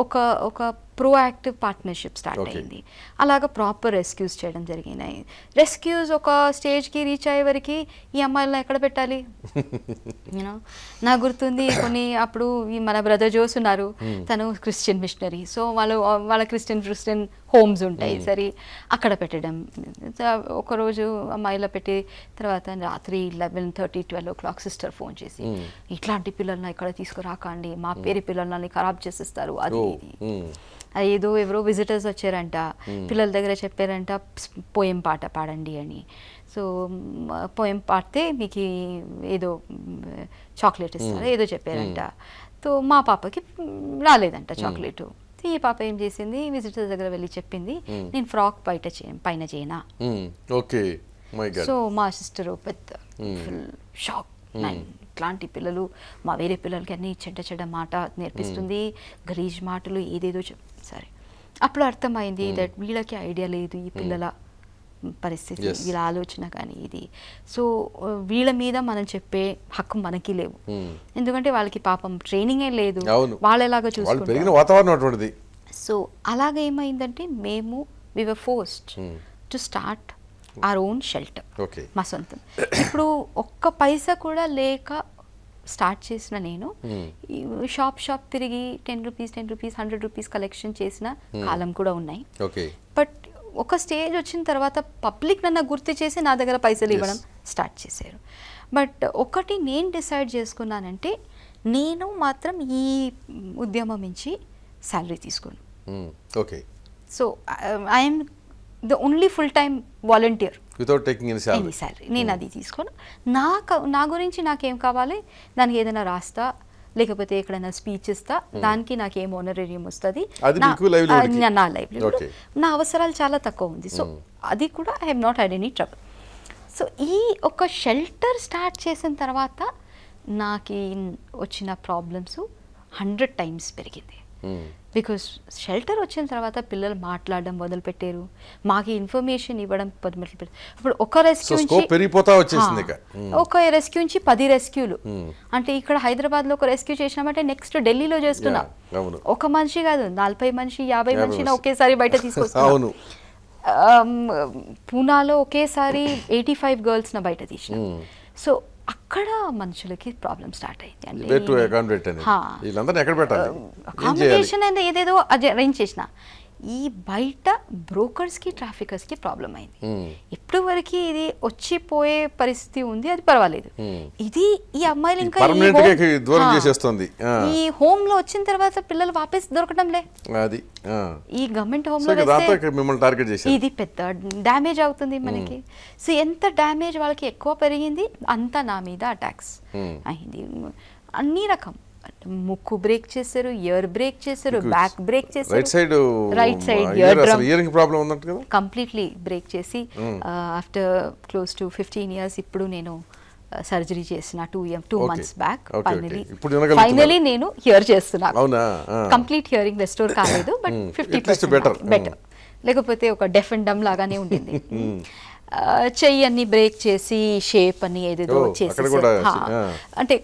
ఒక ఒక ప్రోయాక్టివ్ పార్ట్నర్షిప్ స్టార్ట్ అయింది అలాగ ప్రాపర్ రెస్క్యూస్ చేయడం జరిగినాయి రెస్క్యూస్ ఒక స్టేజ్కి రీచ్ అయ్యే వరకు ఈ అమ్మాయిలను ఎక్కడ పెట్టాలి యూనో నా గుర్తుంది కొన్ని అప్పుడు ఈ మన బ్రదర్ జోస్ ఉన్నారు hmm. తను క్రిస్టియన్ మిషనరీ సో వాళ్ళు వాళ్ళ క్రిస్టియన్ క్రిస్టియన్ హోమ్స్ ఉంటాయి hmm. సరే అక్కడ పెట్టడం ఒకరోజు అమ్మాయిలో పెట్టి తర్వాత రాత్రి eleven thirty twelve o'clock sister phone చేసి hmm. ఇట్లాంటి పిల్లల్ని ఇక్కడ తీసుకురాకండి మా పేరు పిల్లలని ఖరాబ్ చేసేస్తారు అది ఇది ఏదో ఎవరో విజిటర్స్ వచ్చారంట hmm. పిల్లల దగ్గర చెప్పారంట పోయం పాట పాడండి అని సో పోయం పాడితే మీకు ఏదో చాక్లెట్ ఇస్తారు hmm. ఏదో చెప్పారంట hmm. సో మా పాపకి రాలేదంట చాక్లెట్ ఈ పాప ఏం చేసింది విజిటర్స్ దగ్గర వెళ్ళి చెప్పింది నేను ఫ్రాక్ బయట పైన చేయనా ఓకే సో మా సిస్టర్ పెద్ద షాక్ ఇట్లాంటి పిల్లలు మా వేరే పిల్లలకి అన్ని చెడ్డ చెడ్డ మాట నేర్పిస్తుంది గలీజ్ మాటలు ఏదేదో సరే అప్పుడు అర్థమైంది దట్ hmm. వీళ్ళకి ఐడియా లేదు ఈ hmm. పిల్లల పరిస్థితి వీళ్ళ ఆలోచన కానీ ఇది సో uh, వీళ్ళ మీద మనం చెప్పే హక్కు మనకి లేవు hmm. ఎందుకంటే వాళ్ళకి పాపం ట్రైనింగే లేదు వాళ్ళు ఎలాగో చూసుకుంటారు సో అలాగ ఏమైందంటే మేము we were forced to start our own shelter మా సొంతం ఇప్పుడు ఒక్క పైసా కూడా లేక స్టార్ట్ చేసిన నేను hmm. షాప్ షాప్ తిరిగి ten rupees ten rupees hundred rupees collection చేసిన hmm. కాలం కూడా ఉన్నాయి బట్ ఒక స్టేజ్ వచ్చిన తర్వాత పబ్లిక్ నన్ను గుర్తు చేసి నా దగ్గర పైసలు ఇవ్వడం స్టార్ట్ చేశారు బట్ ఒకటి నేను డిసైడ్ చేసుకున్నానంటే నేను మాత్రం ఈ ఉద్యమం నుంచి శాలరీ తీసుకున్నాను okay so I'm the only full time volunteer without taking any salary salary నేను hmm. అది తీసుకోను నా నా గురించి నాకేం కావాలి దానికి ఏదైనా రాస్తా లేకపోతే ఎక్కడైనా స్పీచ్ ఇస్తా hmm. దానికి నాకు ఏం ఓనరేరియం వస్తుంది నా లైవ్లీహుడ్ నా అవసరాలు చాలా తక్కువ ఉంది సో hmm. అది కూడా I have not had any trouble so ఈ ఒక షెల్టర్ స్టార్ట్ చేసిన తర్వాత నాకు వచ్చిన ప్రాబ్లమ్స్ హండ్రెడ్ టైమ్స్ పెరిగింది బికాస్ షెల్టర్ వచ్చిన తర్వాత పిల్లలు మాట్లాడడం మొదలుపెట్టారు మాకు ఇన్ఫర్మేషన్ ఇవ్వడం మొదలుపెట్టారు ఇప్పుడు ఒక రెస్క్యూ పెరిగిపోతా hmm. ఒక రెస్క్యూ నుంచి పది రెస్క్యూలు hmm. అంటే ఇక్కడ హైదరాబాద్ లో ఒక రెస్క్యూ చేసినామంటే నెక్స్ట్ ఢిల్లీలో చేస్తున్నా ఒక మనిషి కాదు నలభై మనిషి యాభై మనిషి ఒకేసారి బయట తీసుకొస్తాం పూనాలో ఒకేసారి ఎయిటీ ఫైవ్ గర్ల్స్ బయట తీసిన సో hmm. అక్కడ మనుషులకి ప్రాబ్లం స్టార్ట్ అయింది అంటే ఎక్కడ పెట్టాలి ఏదేదో అరేంజ్ చేసిన ఈ బయట బ్రోకర్స్కి ట్రాఫికర్స్కి ప్రాబ్లం అయింది ఇప్పుడు వరకు ఇది వచ్చి పోయే పరిస్థితి ఉంది అది పర్వాలేదు ఇది ఈ అమ్మాయిలు ఇంకా ఈ హోమ్ లో వచ్చిన తర్వాత పిల్లలు వాపస్ దొరకడం లే ఈ గవర్నమెంట్ హోమ్ లో ఇది పెద్ద డ్యామేజ్ అవుతుంది మనకి సో ఎంత డ్యామేజ్ వాళ్ళకి ఎక్కువ పెరిగింది అంత నా మీద అటాక్స్ అయింది అన్ని రకం ముక్కు బ్రేక్ చేశారు ఇయర్ బ్రేక్ చేశారు బ్యాక్ బ్రేక్ చేశారు right side right side ear drum hearing problem ఉందంట కదా కంప్లీట్లీ బ్రేక్ చేసి ఆఫ్టర్ క్లోజ్ టు 15 ఇయర్స్ ఇప్పుడు నేను సర్జరీ uh, చేసిన two two months back finally finally నేను హియర్ చేస్తున్నా కంప్లీట్ హియరింగ్ రెస్టోర్ కాలేదు బట్ ఫిఫ్టీ బెటర్ లేకపోతే ఒక డెఫ్ అండ్ డమ్ లాగానే ఉండింది hmm. చెయ్యి అన్ని బ్రేక్ చేసి షేప్ అని ఏదేదో చేసి అంటే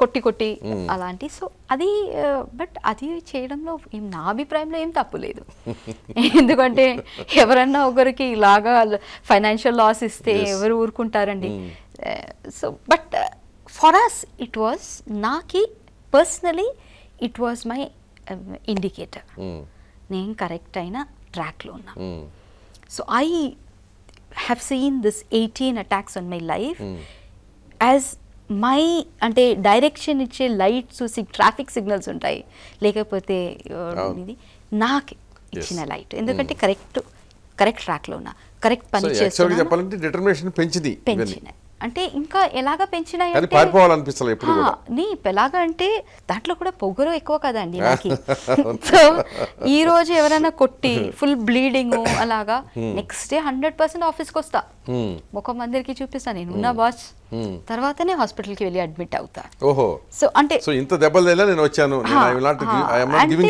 కొట్టి కొట్టి అలాంటి సో అది బట్ అది చేయడంలో ఏం నా అభిప్రాయంలో ఏం తప్పు లేదు ఎందుకంటే ఎవరన్నా ఒకరికి ఇలాగా ఫైనాన్షియల్ లాస్ ఇస్తే ఎవరు ఊరుకుంటారండి so but for us it was నాకి personally it was my indicator నేను కరెక్ట్ అయిన ట్రాక్లో ఉన్నా so I have seen this eighteen attacks on my life as my అంటే డైరెక్షన్ ఇచ్చే లైట్స్ ట్రాఫిక్ సిగ్నల్స్ ఉంటాయి లేకపోతే నాకు ఇచ్చిన లైట్ ఎందుకంటే కరెక్ట్ కరెక్ట్ ట్రాక్లో ఉన్నా కరెక్ట్ పని చేస్తున్నా చెప్పాలంటే డిటర్మినేషన్ పెంచింది పెంచినాయి అంటే ఇంకా ఎలాగ పెంచినాయంటే ఎలాగ అంటే దాంట్లో కూడా పొగరు ఎక్కువ కదండి నాకు సో ఈ రోజు ఎవరైనా కొట్టి ఫుల్ బ్లీడింగ్ అలాగా నెక్స్ట్ డే హండ్రెడ్ పర్సెంట్ ఆఫీస్కి వస్తా ముఖం అందరికి చూపిస్తా నేను ఉన్నా బాస్ తర్వాతనే హాస్పిటల్ కి వెళ్ళి అడ్మిట్ అవుతా ఓహో సో అంటే సో ఇంత దెబ్బలు నేను వచ్చాను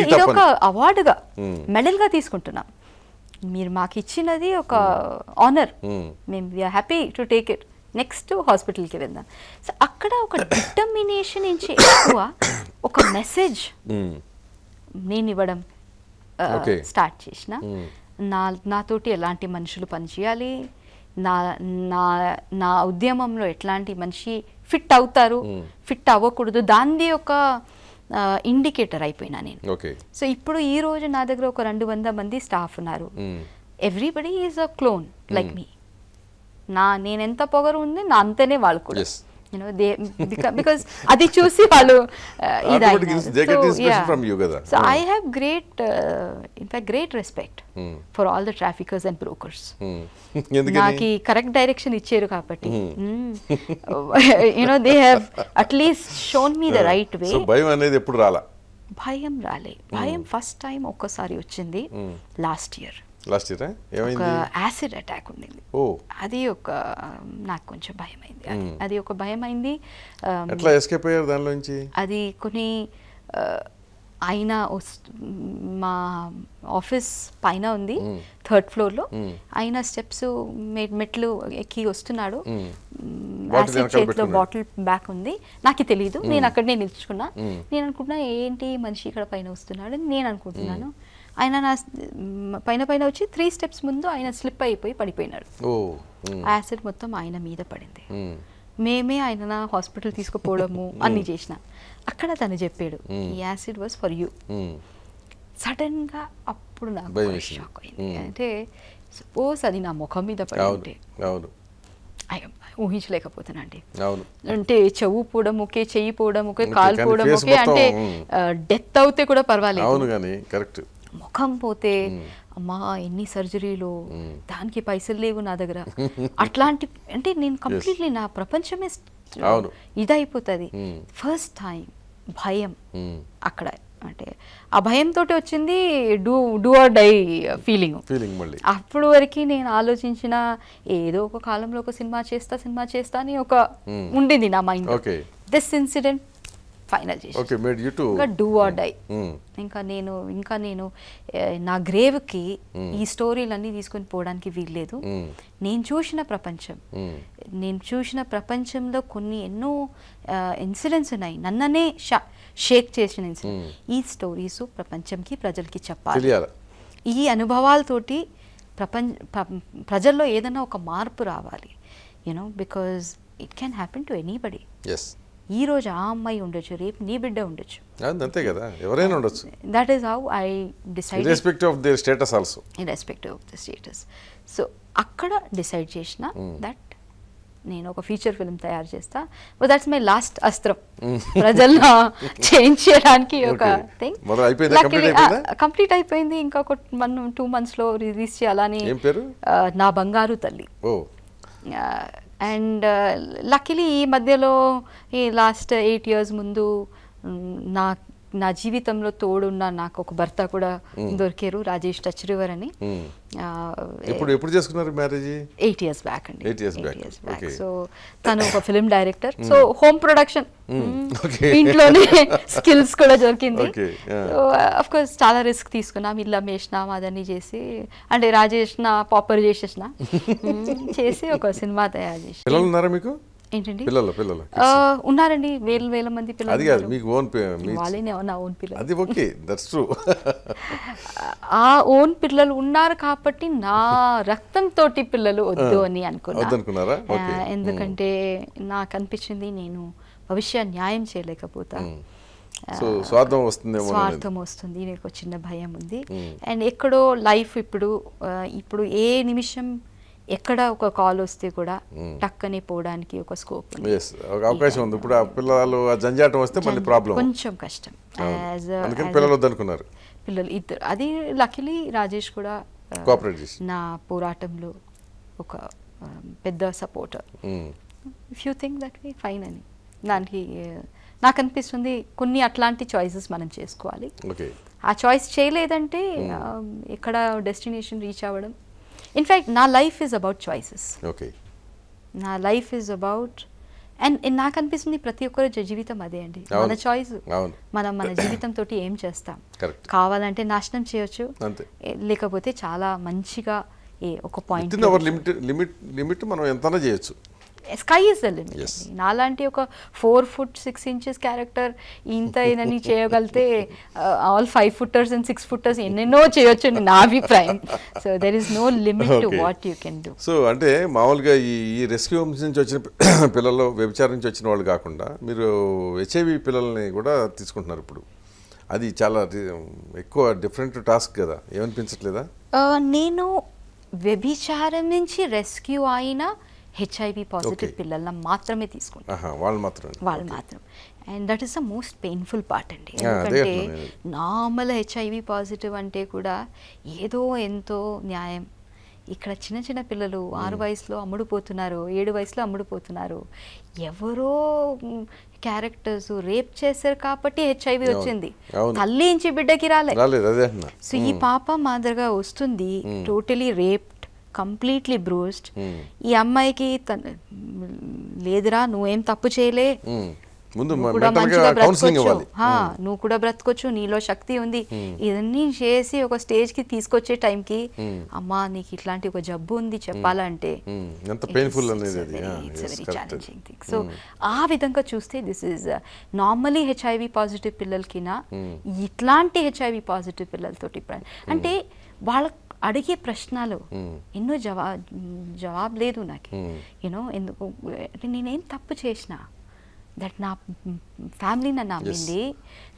ఇది ఒక అవార్డుగా మెడల్ గా తీసుకుంటున్నా మీరు మాకు ఇచ్చినది ఒక ఆనర్ మేము happy to take it next హాస్పిటల్కి వెళ్దాం సో అక్కడ ఒక డిటర్మినేషన్ నుంచి ఎక్కువ ఒక మెసేజ్ hmm. నేను ఇవ్వడం స్టార్ట్ చేసిన hmm. నా నాతోటి ఎలాంటి మనుషులు పనిచేయాలి నా నా నా ఉద్యమంలో ఎట్లాంటి మనిషి ఫిట్ అవుతారు ఫిట్ hmm. అవ్వకూడదు దాన్ని ఒక ఇండికేటర్ అయిపోయినా నేను సో ఇప్పుడు ఈ రోజు నా దగ్గర ఒక రెండు వంద మంది స్టాఫ్ ఉన్నారు everybody is a clone like me నా నేనెంత పొగరు ఉంది నా అంతనే వాళ్ళు కూడా అది చూసి వాళ్ళు so I have great in fact great respect for all the traffickers and brokers నాకు కరెక్ట్ డైరెక్షన్ ఇచ్చారు కాబట్టి you know they have at least shown me the right way భయం అనేది ఎప్పుడు రాలే భయం రాలే hmm. భయం ఫస్ట్ టైం ఒక్కసారి వచ్చింది last hmm. Year last year ఏమైంది యాసిడ్ అటాక్ ఉండింది ఓ అది ఒక నాకు కొంచెం భయం అయింది అది ఒక భయం అయింది ఎట్లా ఎస్కేప్ అయ్యారు దానిలో నుంచి అది కొన్ని ఆయన మా ఆఫీస్ పైన ఉంది థర్డ్ ఫ్లోర్లో ఆయన స్టెప్స్ మెట్లు ఎక్కి వస్తున్నాడు చేతిలో బాటిల్ బ్యాక్ ఉంది నాకు తెలియదు నేను అక్కడనే నిల్చుకున్నా నేను అనుకుంటున్నా ఏంటి మనిషి ఇక్కడ పైన వస్తున్నాడు నేను అనుకుంటున్నాను ఆయన నా పైన పైన వచ్చి త్రీ స్టెప్స్ ముందు ఆయన స్లిప్ అయిపోయి పడిపోయినాడు యాసిడ్ మొత్తం ఆయన మీద పడింది మేమే ఆయన హాస్పిటల్ తీసుకుపోవడము అన్ని చేసిన అక్కడ తను చెప్పాడు ఈ యాసిడ్ వాజ్ ఫర్ యూ గా అప్పుడు నాకు షాక్ అయింది అంటే సపోజ్ అది నా ముఖం మీద పడి ఊహించలేకపోతానండి అంటే చెవు పోవడం ఒకే చెయ్యి పోవడం ఒకే కాలు పోవడం ఒకే అంటే డెత్ అవుతే కూడా పర్వాలేదు ముఖం పోతే అమ్మా ఎన్ని సర్జరీలు దానికి పైసలు లేవు నా దగ్గర అట్లాంటి అంటే నేను కంప్లీట్లీ నా ప్రపంచమే ఇదైపోతుంది ఫస్ట్ టైం భయం అక్కడ అంటే ఆ భయంతో వచ్చింది do do or die feeling అప్పుడు వరకు నేను ఆలోచించిన ఏదో ఒక కాలంలో ఒక సినిమా చేస్తా సినిమా చేస్తా అని ఒక ఉండింది నా మైండ్ దిస్ ఇన్సిడెంట్ ఫైనల్ చేసి డూ ఆర్ డై ఇంకా నేను ఇంకా నేను నా గ్రేవ్ కి hmm. ఈ స్టోరీలన్నీ తీసుకొని పోవడానికి వీల్లేదు hmm. నేను చూసిన ప్రపంచం hmm. నేను చూసిన ప్రపంచంలో కొన్ని ఎన్నో ఇన్సిడెంట్స్ ఉన్నాయి నన్ననే షేక్ చేసిన ఇన్సిడెంట్ ఈ స్టోరీస్ ప్రపంచంకి ప్రజలకి చెప్పాలి ఈ అనుభవాలతోటి ప్రపంచ ప్రజల్లో ఏదైనా ఒక మార్పు రావాలి you know because it can happen to anybody as ఈ రోజు ఆ అమ్మాయి ఉండొచ్చు రేపు నీ బిడ్డ ఉండొచ్చు అంతే కదా ఎవరైనా ఉండొచ్చు that is how I decide respect of their status also in respect of the status so అక్కడ డిసైడ్ చేసిన దట్ hmm. నేను ఒక ఫీచర్ ఫిల్మ్ తయారు చేస్తా బట్ దట్స్ మై లాస్ట్ అస్త్రం ప్రజల్లో చేంజ్ చేయడానికి ఒక థింగ్ కంప్లీట్ అయిపోయింది ఇంకా ఒక మనం టూ మంత్స్ లో రిలీజ్ చేయాలని నా బంగారు తల్లి అండ్ లక్కీలీ uh, ఈ మధ్యలో ఈ లాస్ట్ ఎయిట్ ఇయర్స్ ముందు నా నా జీవితంలో తోడున్న నాకు ఒక భర్త కూడా దొరికారు రాజేష్ టచ్రివర్ అని ఇప్పుడు ఎప్పుడు చేసుకున్నారు మ్యారేజ్ ఎయిట్ ఇయర్స్ బ్యాక్ అండి ఎయిట్ ఇయర్స్ బ్యాక్ సో తను ఒక film director so home production ఇంట్లోనే స్కిల్స్ కూడా దొరికింది సో అఫ్ కోర్స్ చాలా రిస్క్ తీసుకున్నాం ఇలా వేసినాం అదన్నీ చేసి అంటే రాజేష్ నా పాపర్ చేసేసిన చేసి ఒక సినిమా తయారు చేసి పిల్లలు ఉన్నారా మీకు ఏంటండి పిల్లలు పిల్లలు ఉన్నారండి వేల వేల మంది పిల్లలు అది కాదు మీకు ఓన్ నా ఓన్ పిల్లలు అది ఓకే దట్స్ ట్రూ ఆ ఓన్ పిల్లలు ఉన్నారు కాబట్టి నా రక్తం తోటి పిల్లలు వద్దు అని అనుకున్నారా ఎందుకంటే నాకు అనిపించింది నేను భవిష్య న్యాయం చేయలేకపోతా స్వార్థం వస్తుంది స్వార్థం వస్తుంది నాకు చిన్న భయం ఉంది అండ్ ఎక్కడో లైఫ్ ఇప్పుడు ఇప్పుడు ఏ నిమిషం ఎక్కడ ఒక కాల్ వస్తే కూడా టక్కని పోవడానికి ఒక స్కోప్ అవకాశం ఉంది ఇప్పుడు పిల్లలు జంజాటం వస్తే మళ్ళీ ప్రాబ్లం కొంచెం కష్టం పిల్లలు వద్దనుకున్నారు పిల్లలు ఇద్దరు అది లక్కీలీ రాజేష్ కూడా నా పోరాటంలో ఒక పెద్ద supporter if you think that we fine అని దానికి నాకు అనిపిస్తుంది కొన్ని అట్లాంటి చాయిసెస్ మనం చేసుకోవాలి ఆ చాయిస్ చేయలేదంటే hmm. ఎక్కడ డెస్టినేషన్ రీచ్ అవ్వడం ఇన్ఫ్యాక్ట్ నా life is about choices okay నా లైఫ్ ఈజ్ అబౌట్ అండ్ నాకు అనిపిస్తుంది ప్రతి ఒక్కరు జీవితం అదే అండి మన చాయిస్ మనం మన జీవితం తోటి ఏం చేస్తాం కావాలంటే నాశనం చేయొచ్చు లేకపోతే చాలా మంచిగా ఏ ఒక పాయింట్ లిమిట్ లిమిట్ లిమిట్ మనం ఎంత చేయొచ్చు స్కై ఇస్ ద లిమిట్ నాలాంటి ఒక four foot six inches character ఇంత ఏనని చేయగలితే all five footers and six footers ఎన్నెన్నో చేయొచ్చు నా అభిప్రాయం so there is no limit to what you can do so అంటే మామూలుగా ఈ రెస్క్యూ హోమ్స్ నుంచి వచ్చిన పిల్లలు వ్యభిచారం నుంచి వచ్చిన వాళ్ళు కాకుండా మీరు హెచ్ఐవి పిల్లల్ని కూడా తీసుకుంటున్నారు ఇప్పుడు అది చాలా ఎక్కువ డిఫరెంట్ టాస్క్ కదా ఏమనిపించట్లేదా uh, నేను వ్యభిచారం నుంచి రెస్క్యూ అయినా హెచ్ఐవి పాజిటివ్ పిల్లల్ని మాత్రమే తీసుకుంటారు వాళ్ళు మాత్రం వాళ్ళు మాత్రం and that is the most painful part అండి ఎందుకంటే నార్మల్ హెచ్ఐవి పాజిటివ్ అంటే కూడా ఏదో ఎంతో న్యాయం ఇక్కడ చిన్న చిన్న పిల్లలు ఆరు hmm. వయసులో అమ్ముడుపోతున్నారు ఏడు వయసులో అమ్ముడుపోతున్నారు ఎవరో క్యారెక్టర్స్ రేప్ చేశారు కాబట్టి హెచ్ఐవి వచ్చింది తల్లి నుంచి బిడ్డకి రాలేదు సో ఈ hmm. పాప మాదిరిగా వస్తుంది totally hmm. Rape completely bruised hmm. ఈ అమ్మాయికి లేదురా నువ్వేం తప్పు చేయలే hmm. hmm. నువ్వు కూడా బ్రతకొచ్చు నీలో శక్తి ఉంది ఇవన్నీ చేసి ఒక స్టేజ్ కి తీసుకొచ్చే టైం కి అమ్మా నీకు ఇట్లాంటి ఒక జబ్బు ఉంది చెప్పాలంటే సో ఆ విధంగా చూస్తే this is normally HIV positive పిల్లలకినా ఇట్లాంటి హెచ్ఐవి పాజిటివ్ పిల్లలతోటి అంటే వాళ్ళ అడిగే ప్రశ్నలు hmm. ఎన్నో జవా జవాబు లేదు నాకు యూనో hmm. ఎందుకు నేనేం తప్పు చేసిన దట్ నా ఫ్యామిలీ నన్ను నమ్మింది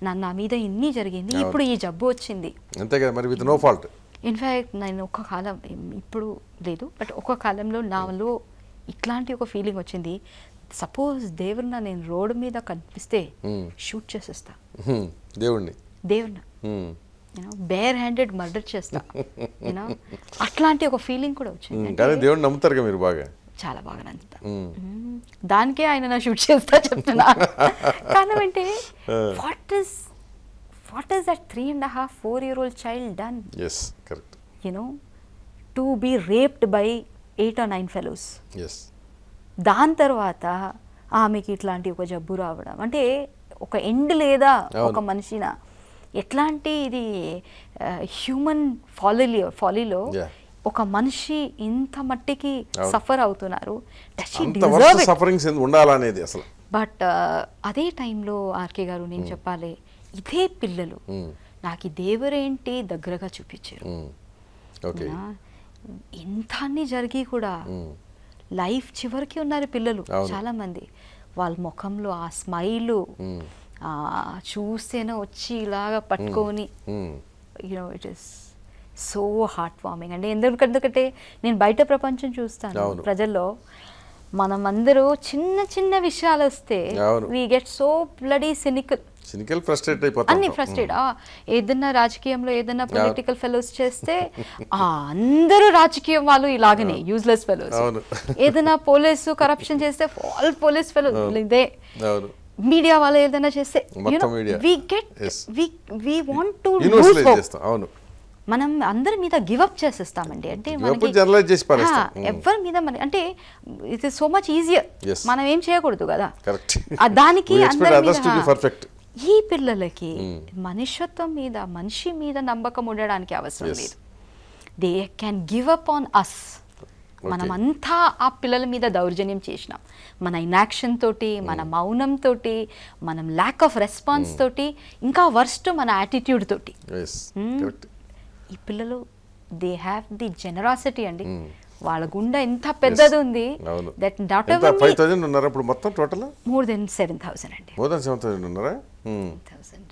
నా నా మీద ఇన్ని జరిగింది ఇప్పుడు ఈ జబ్బు వచ్చింది మరి విత్ నో ఫాల్ట్ ఇన్ఫ్యాక్ట్ నేను ఒక కాలం ఇప్పుడు లేదు బట్ ఒక కాలంలో నాలో ఇట్లాంటి ఒక ఫీలింగ్ వచ్చింది సపోజ్ దేవుడిన నేను రోడ్డు మీద కనిపిస్తే hmm. షూట్ చేసేస్తా దేవుడిని దేవుడిన యూనో బేర్ హ్యాండెడ్ మర్డర్ చేస్తా యూనో అట్లాంటి ఒక ఫీలింగ్ కూడా వచ్చింది దేవుడు నమ్ముతారు మీరు బాగా చాలా బాగా నచ్చుతా దానికే ఆయన నా షూట్ చేస్తా చెప్తున్నా కారణం అంటే what is what is that three and half four year old child done as correct you know to be raped by eight or nine fellows as దాని తర్వాత ఆమెకి ఇట్లాంటి ఒక జబ్బు రావడం అంటే ఒక ఎండ్ లేదా ఒక మనిషిన ఎట్లాంటి ఇది హ్యూమన్ ఫాలీ ఫాలీలో ఒక మనిషి ఇంత మట్టికి సఫర్ అవుతున్నారు బట్ అదే టైంలో ఆర్కే గారు నేను hmm. చెప్పాలి ఇదే పిల్లలు hmm. నాకు దేవరేంటి దగ్గరగా చూపించారు ఎంత hmm. అన్ని జరిగి కూడా లైఫ్ చివరికి ఉన్నారు పిల్లలు చాలా మంది వాళ్ళ ముఖంలో ఆ స్మైలు చూస్తేనే వచ్చి ఇలాగ పట్టుకొని you know it is so heart warming అంటే ఎందుకంటే నేను బయట ప్రపంచం చూస్తాను ప్రజల్లో మనం అందరూ చిన్న చిన్న విషయాలు వస్తే we get so bloody cynical cynical frustrate అయిపోతాం అన్ని ఫ్రస్ట్రేట్ ఏదన్నా రాజకీయంలో ఏదన్నా పొలిటికల్ ఫెలోస్ చేస్తే అందరూ రాజకీయం వాళ్ళు ఇలాగనే యూజ్లెస్ ఫెలోస్ ఏదైనా పోలీసు కరప్షన్ చేస్తే ఆల్ పోలీస్ ఫెలోస్ ఇదే మీడియా వాళ్ళు ఏదైనా చేస్తే we get V we to మనం అందరి మీద గివప్ చేసేస్తామండి అంటే hmm. ఎవరి మీద అంటే it is so much easier మనం ఏం చేయకూడదు కదా దానికి ఈ పిల్లలకి hmm. మనుష్యత్వం మీద మనిషి మీద నమ్మకం ఉండడానికి అవసరం లేదు they can give up on us మనమంతా ఆ పిల్లల మీద దౌర్జన్యం చేసినాం మన ఇనాక్షన్ తోటి మన hmm. మౌనం తోటి మనం ల్యాక్ ఆఫ్ రెస్పాన్స్ తోటి ఇంకా వర్స్ట్ మన యాటిట్యూడ్ తోటి hmm? ఈ పిల్లలు దే హ్యావ్ ది జెనరాసిటీ అండి hmm. వాళ్ళ గుండె ఎంత పెద్దది ఉంది దట్ నాట్ ఇప్పుడు మొత్తం total more than seven thousand అండి మోర్ దెన్ ఉన్నారా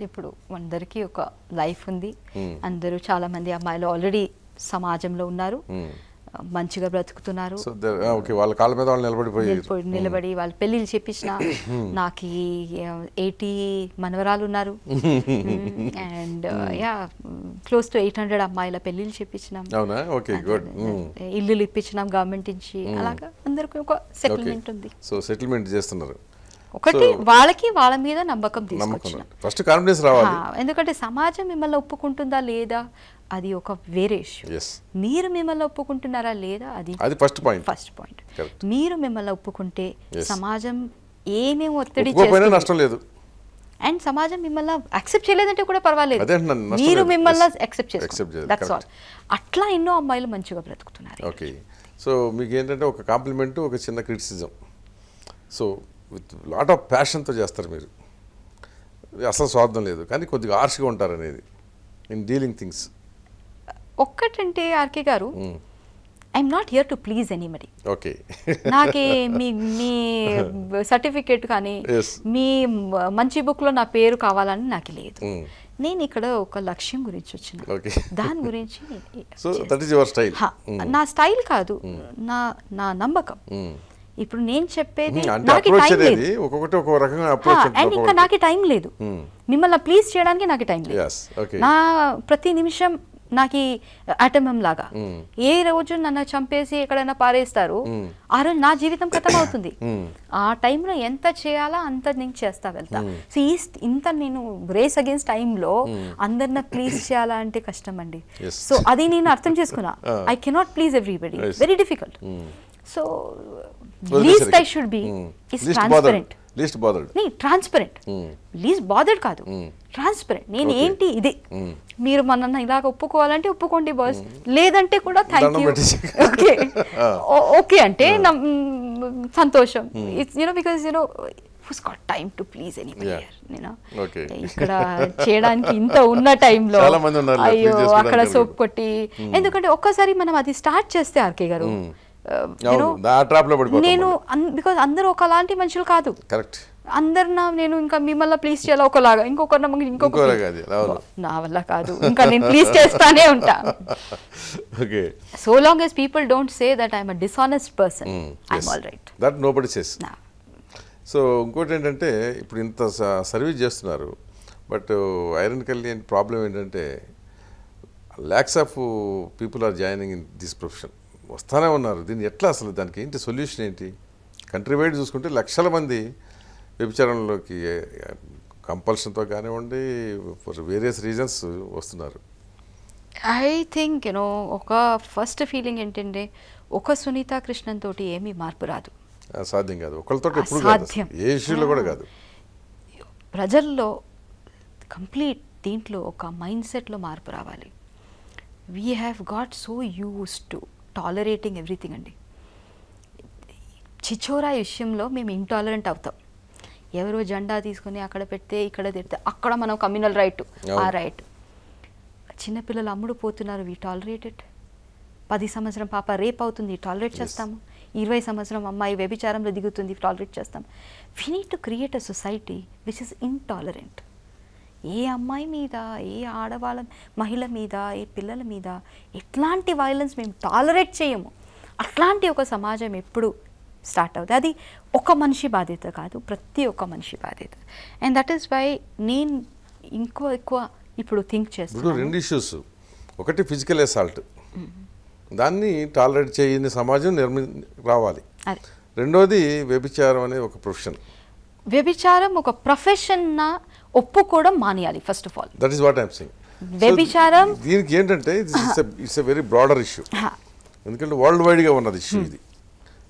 ఇప్పుడు అందరికీ ఒక లైఫ్ ఉంది అందరూ చాలా మంది అమ్మాయిలు ఆల్రెడీ సమాజంలో ఉన్నారు మంచిగా బ్రతుకుతున్నారు ah, వాళ్ళ కాళ్ళ మీద వాళ్ళు నిలబడిపోయి నిలబడి hmm. వాళ్ళు పెళ్లిళ్ళు చెప్పించిన hmm. hmm. నాకు ఎయిటీ మనవరాలు ఉన్నారు and yeah close to eight hundred అమ్మాయిల పెళ్లిళ్ళు చేపించినాం uh, ఇల్లులు ఇప్పించినాం గవర్నమెంట్ నుంచి అలాగా అందరికి ఒక సెటిల్మెంట్ ఉంది సో సెటిల్మెంట్ చేస్తున్నారు ఒకటి వాళ్ళకి వాళ్ళ మీద నమ్మకం తీసుకొచ్చిన ఫస్ట్ కాన్ఫిడెన్స్ రావాలి ఎందుకంటే సమాజం మిమ్మల్ని ఒప్పుకుంటుందా లేదా అది ఒక వేరే ఇష్యూ మీరు మిమ్మల్ని ఒప్పుకుంటున్నారా లేదా అది అది ఫస్ట్ పాయింట్ ఫస్ట్ పాయింట్ మీరు మిమ్మల్ని ఒప్పుకుంటే సమాజం ఏమేమి ఒత్తిడి నష్టం లేదు అండ్ సమాజం మిమ్మల్ని యాక్సెప్ట్ చేయలేదంటే కూడా పర్వాలేదు మీరు మిమ్మల్ని యాక్సెప్ట్ చేసుకోండి అట్లా ఎన్నో అమ్మాయిలు మంచిగా బ్రతుకుతున్నారు ఓకే సో మీకు ఏంటంటే ఒక కాంప్లిమెంట్ ఒక చిన్న criticism so with lot of ప్యాషన్తో చేస్తారు మీరు అసలు స్వార్థం లేదు కానీ కొద్దిగా ఆర్షిగా ఉంటారు అనేది ఇన్ డీలింగ్ థింగ్స్ ఒక్కటంటే ఆర్కే గారు I'm not here to please anybody okay నాకే మీ మీ సర్టిఫికేట్ కానీ మీ మంచి బుక్లో నా పేరు కావాలని నాకు లేదు నేను ఇక్కడ ఒక లక్ష్యం గురించి వచ్చింది దాని గురించి నా స్టైల్ కాదు నా నా నమ్మకం ఇప్పుడు నేను చెప్పేది నాకు టైం లేదు అండ్ ఇంకా నాకు టైం లేదు మిమ్మల్ని ప్లీజ్ చేయడానికి నాకు టైం లేదు నా ప్రతి నిమిషం నాకు ఈ అటమం లాగా ఏ రోజు నన్ను చంపేసి ఎక్కడైనా పారేస్తారు ఆ రోజు నా జీవితం కథం అవుతుంది ఆ టైంలో ఎంత చేయాలా అంత నేను చేస్తా వెళ్తా సో ఈ ఇంత నేను రేస్ అగేన్స్ట్ టైంలో అందరిని ప్లీజ్ చేయాలా అంటే కష్టం అండి సో అది నేను అర్థం చేసుకున్నా I cannot please everybody very difficult so least I should be is transparent least bothered నీ ట్రాన్స్పరెంట్ లీస్ట్ బాదర్డ్ కాదు ట్రాన్స్పరెంట్ hmm. నేను ఏంటి ఇది hmm. మీరు మన ఇలాగ ఒప్పుకోవాలంటే ఒప్పుకోండి బాస్ hmm. లేదంటే కూడా థ్యాంక్ యూ ఓకే ఓకే అంటే సంతోషం it's you know because you know who's got time to please any player ఇక్కడ చేయడానికి ఇంత ఉన్న టైంలో అయ్యో అక్కడ సోప్ కొట్టి ఎందుకంటే ఒక్కసారి మనం అది స్టార్ట్ చేస్తే ఆర్కే గారు Uh, నేను బికాజ్ అందరు ఒకలాంటి మనుషులు కాదు కరెక్ట్ అందరు నా నేను ఇంకా మిమ్మల్ని ప్లీజ్ చేయాలి ఒకలాగా ఇంకొకరి ఇంకొక నా వల్ల కాదు ఇంకా నేను ప్లీజ్ చేస్తానే ఉంటా okay so long as people don't say that I'm dishonest person I'm all right that nobody chase so ఇంకోటి ఏంటంటే ఇప్పుడు ఇంత సర్వీస్ చేస్తున్నారు బట్ uh, ఐరన్ కళ్యాణ్ ప్రాబ్లం ఏంటంటే lakhs of people are joining in this profession వస్తూనే ఉన్నారు దీన్ని ఎట్లా అసలు దానికి ఏంటి సొల్యూషన్ ఏంటి కంట్రీ వైడ్ చూసుకుంటే లక్షల మంది వ్యభిచారంలోకి కంపల్షన్తో కానివ్వండి ఫర్ వేరియస్ రీజన్స్ వస్తున్నారు ఐ థింక్ యూనో ఒక ఫస్ట్ ఫీలింగ్ ఏంటంటే ఒక సునీత కృష్ణన్ తోటి ఏమీ మార్పు రాదు సాధ్యం కాదు ఒకళ్ళతో ఎప్పుడు సాధ్యం ఏ ఇష్యూలో కూడా కాదు ప్రజల్లో కంప్లీట్ దీంట్లో ఒక మైండ్ సెట్లో మార్పు రావాలి we have got so used to tolerating everything అండి చిచోరా విషయంలో మేము ఇంటాలరెంట్ అవుతాం ఎవరో జెండా తీసుకుని అక్కడ పెడితే ఇక్కడ తిడితే అక్కడ మనం కమ్యూనల్ రైట్ ఆ రైట్ చిన్నపిల్లలు అమ్ముడు పోతున్నారు వీ టాలరేటెడ్ పది సంవత్సరం పాప రేప్ అవుతుంది టాలరేట్ చేస్తాము ఇరవై సంవత్సరం అమ్మాయి వ్యభిచారంలో దిగుతుంది టాలరేట్ చేస్తాం we need to create a society which is intolerant ఏ అమ్మాయి మీద ఏ ఆడవాళ్ళ మహిళ మీద ఏ పిల్లల మీద ఎట్లాంటి వైలెన్స్ మేము టాలరేట్ చేయము అట్లాంటి ఒక సమాజం ఎప్పుడు స్టార్ట్ అవుతుంది అది ఒక మనిషి బాధ్యత కాదు ప్రతి ఒక్క మనిషి బాధ్యత అండ్ దట్ ఈస్ వై నేను ఇంకో ఎక్కువ ఇప్పుడు థింక్ చేస్తాను రెండు ఇష్యూస్ ఒకటి ఫిజికల్ అసాల్ట్ దాన్ని టాలరేట్ చేయని సమాజం నిర్మి రావాలి రెండోది వ్యభిచారం అనే ఒక ప్రొఫెషన్ వ్యభిచారం ఒక ప్రొఫెషన్నా ఒప్పుకోవడం మానేయాలి first of all that is what I'm saying వ్యభిచారం దీనికి ఏంటంటే it's a very broader issue ఎందుకంటే వరల్డ్ వైడ్గా ఉన్నది ఇష్యూ hmm. ఇది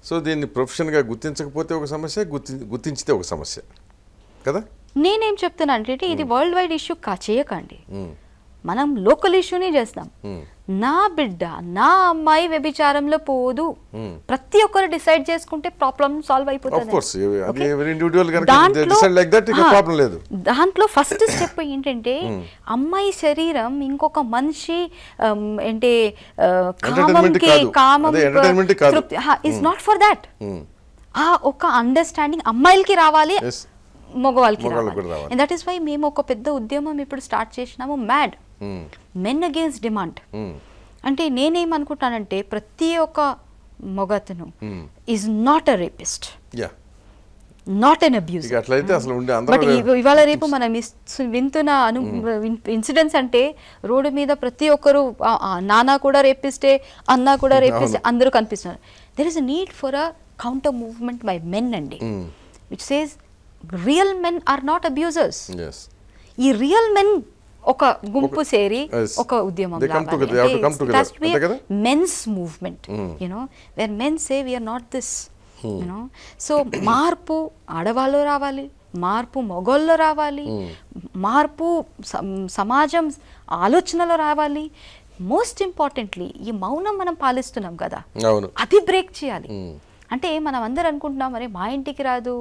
సో దీన్ని ప్రొఫెషన్గా గుర్తించకపోతే ఒక సమస్య గుర్తి గుర్తించితే ఒక సమస్య కదా నేనేం చెప్తున్నా అంటే ఇది వరల్డ్ వైడ్ ఇష్యూ కా చేయకండి hmm. మనం లోకల్ ఇష్యూని చేస్తాం hmm. నా బిడ్డ నా అమ్మాయి వ్యభిచారంలో పోదు hmm. ప్రతి ఒక్కరు డిసైడ్ చేసుకుంటే ప్రాబ్లం సాల్వ్ అయిపోతుంది దాంట్లో ఫస్ట్ స్టెప్ ఏంటంటే hmm. అమ్మాయి శరీరం ఇంకొక మనిషి um, అంటే uh, కామంకి కామం ఇస్ నాట్ ఫర్ దాట్ ఆ ఒక అండర్స్టాండింగ్ అమ్మాయిలకి రావాలి మగవాళ్ళకి రావాలి దట్ ఈస్ వై మేము ఒక పెద్ద ఉద్యమం ఇప్పుడు స్టార్ట్ చేసినాము మ్యాడ్ మెన్ అగేన్స్ట్ డిమాండ్ అంటే నేనేమనుకుంటానంటే ప్రతి ఒక్క మొగతను is not a rapist not an abuse but ఇవాళ రేపు మనం వింటున్న అను hmm. ఇన్సిడెంట్స్ అంటే రోడ్డు మీద ప్రతి ఒక్కరు నానా కూడా రేపిస్తే అన్న కూడా రేపిస్తే అందరూ కనిపిస్తున్నారు there is need for a counter movement by men అండి which says real men are not abusers ఈ రియల్ మెన్ ఒక గుంపు సేరి ఒక ఉద్యమం mens movement you know where mens say we are not this you know so మార్పు ఆడవాళ్ళు రావాలి మార్పు మొగోళ్ళు రావాలి hmm. మార్పు సమాజం ఆలోచనలో రావాలి మోస్ట్ ఇంపార్టెంట్లీ ఈ మౌనం మనం పాలిస్తున్నాం కదా అది బ్రేక్ చేయాలి hmm. అంటే మనం అందరు అనుకుంటున్నాం మరి మా ఇంటికి రాదు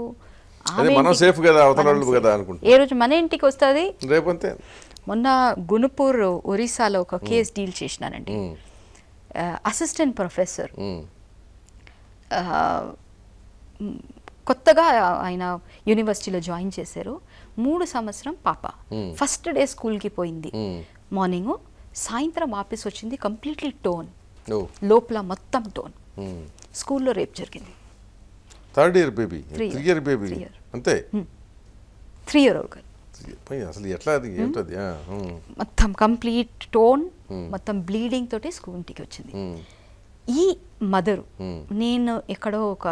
ఏ రోజు మన ఇంటికి వస్తుంది రేపు అంతే మొన్న గుణపూర్ ఒరిస్సాలో ఒక కేసు డీల్ చేసినానండి అసిస్టెంట్ ప్రొఫెసర్ కొత్తగా ఆయన యూనివర్సిటీలో జాయిన్ చేశారు మూడు సంవత్సరం పాప ఫస్ట్ డే స్కూల్కి పోయింది మార్నింగ్ సాయంత్రం ఆఫీస్ వచ్చింది కంప్లీట్లీ టోన్ లోపల మొత్తం టోన్ స్కూల్లో రేపు జరిగింది third year baby three year baby అంతే త్రీ ఇయర్ ఓల్డ్ అసలు ఎట్లా అది మొత్తం కంప్లీట్ టోన్ మొత్తం బ్లీడింగ్ తోటి స్కూల్ ఇంటికి వచ్చింది ఈ మదరు నేను ఎక్కడో ఒక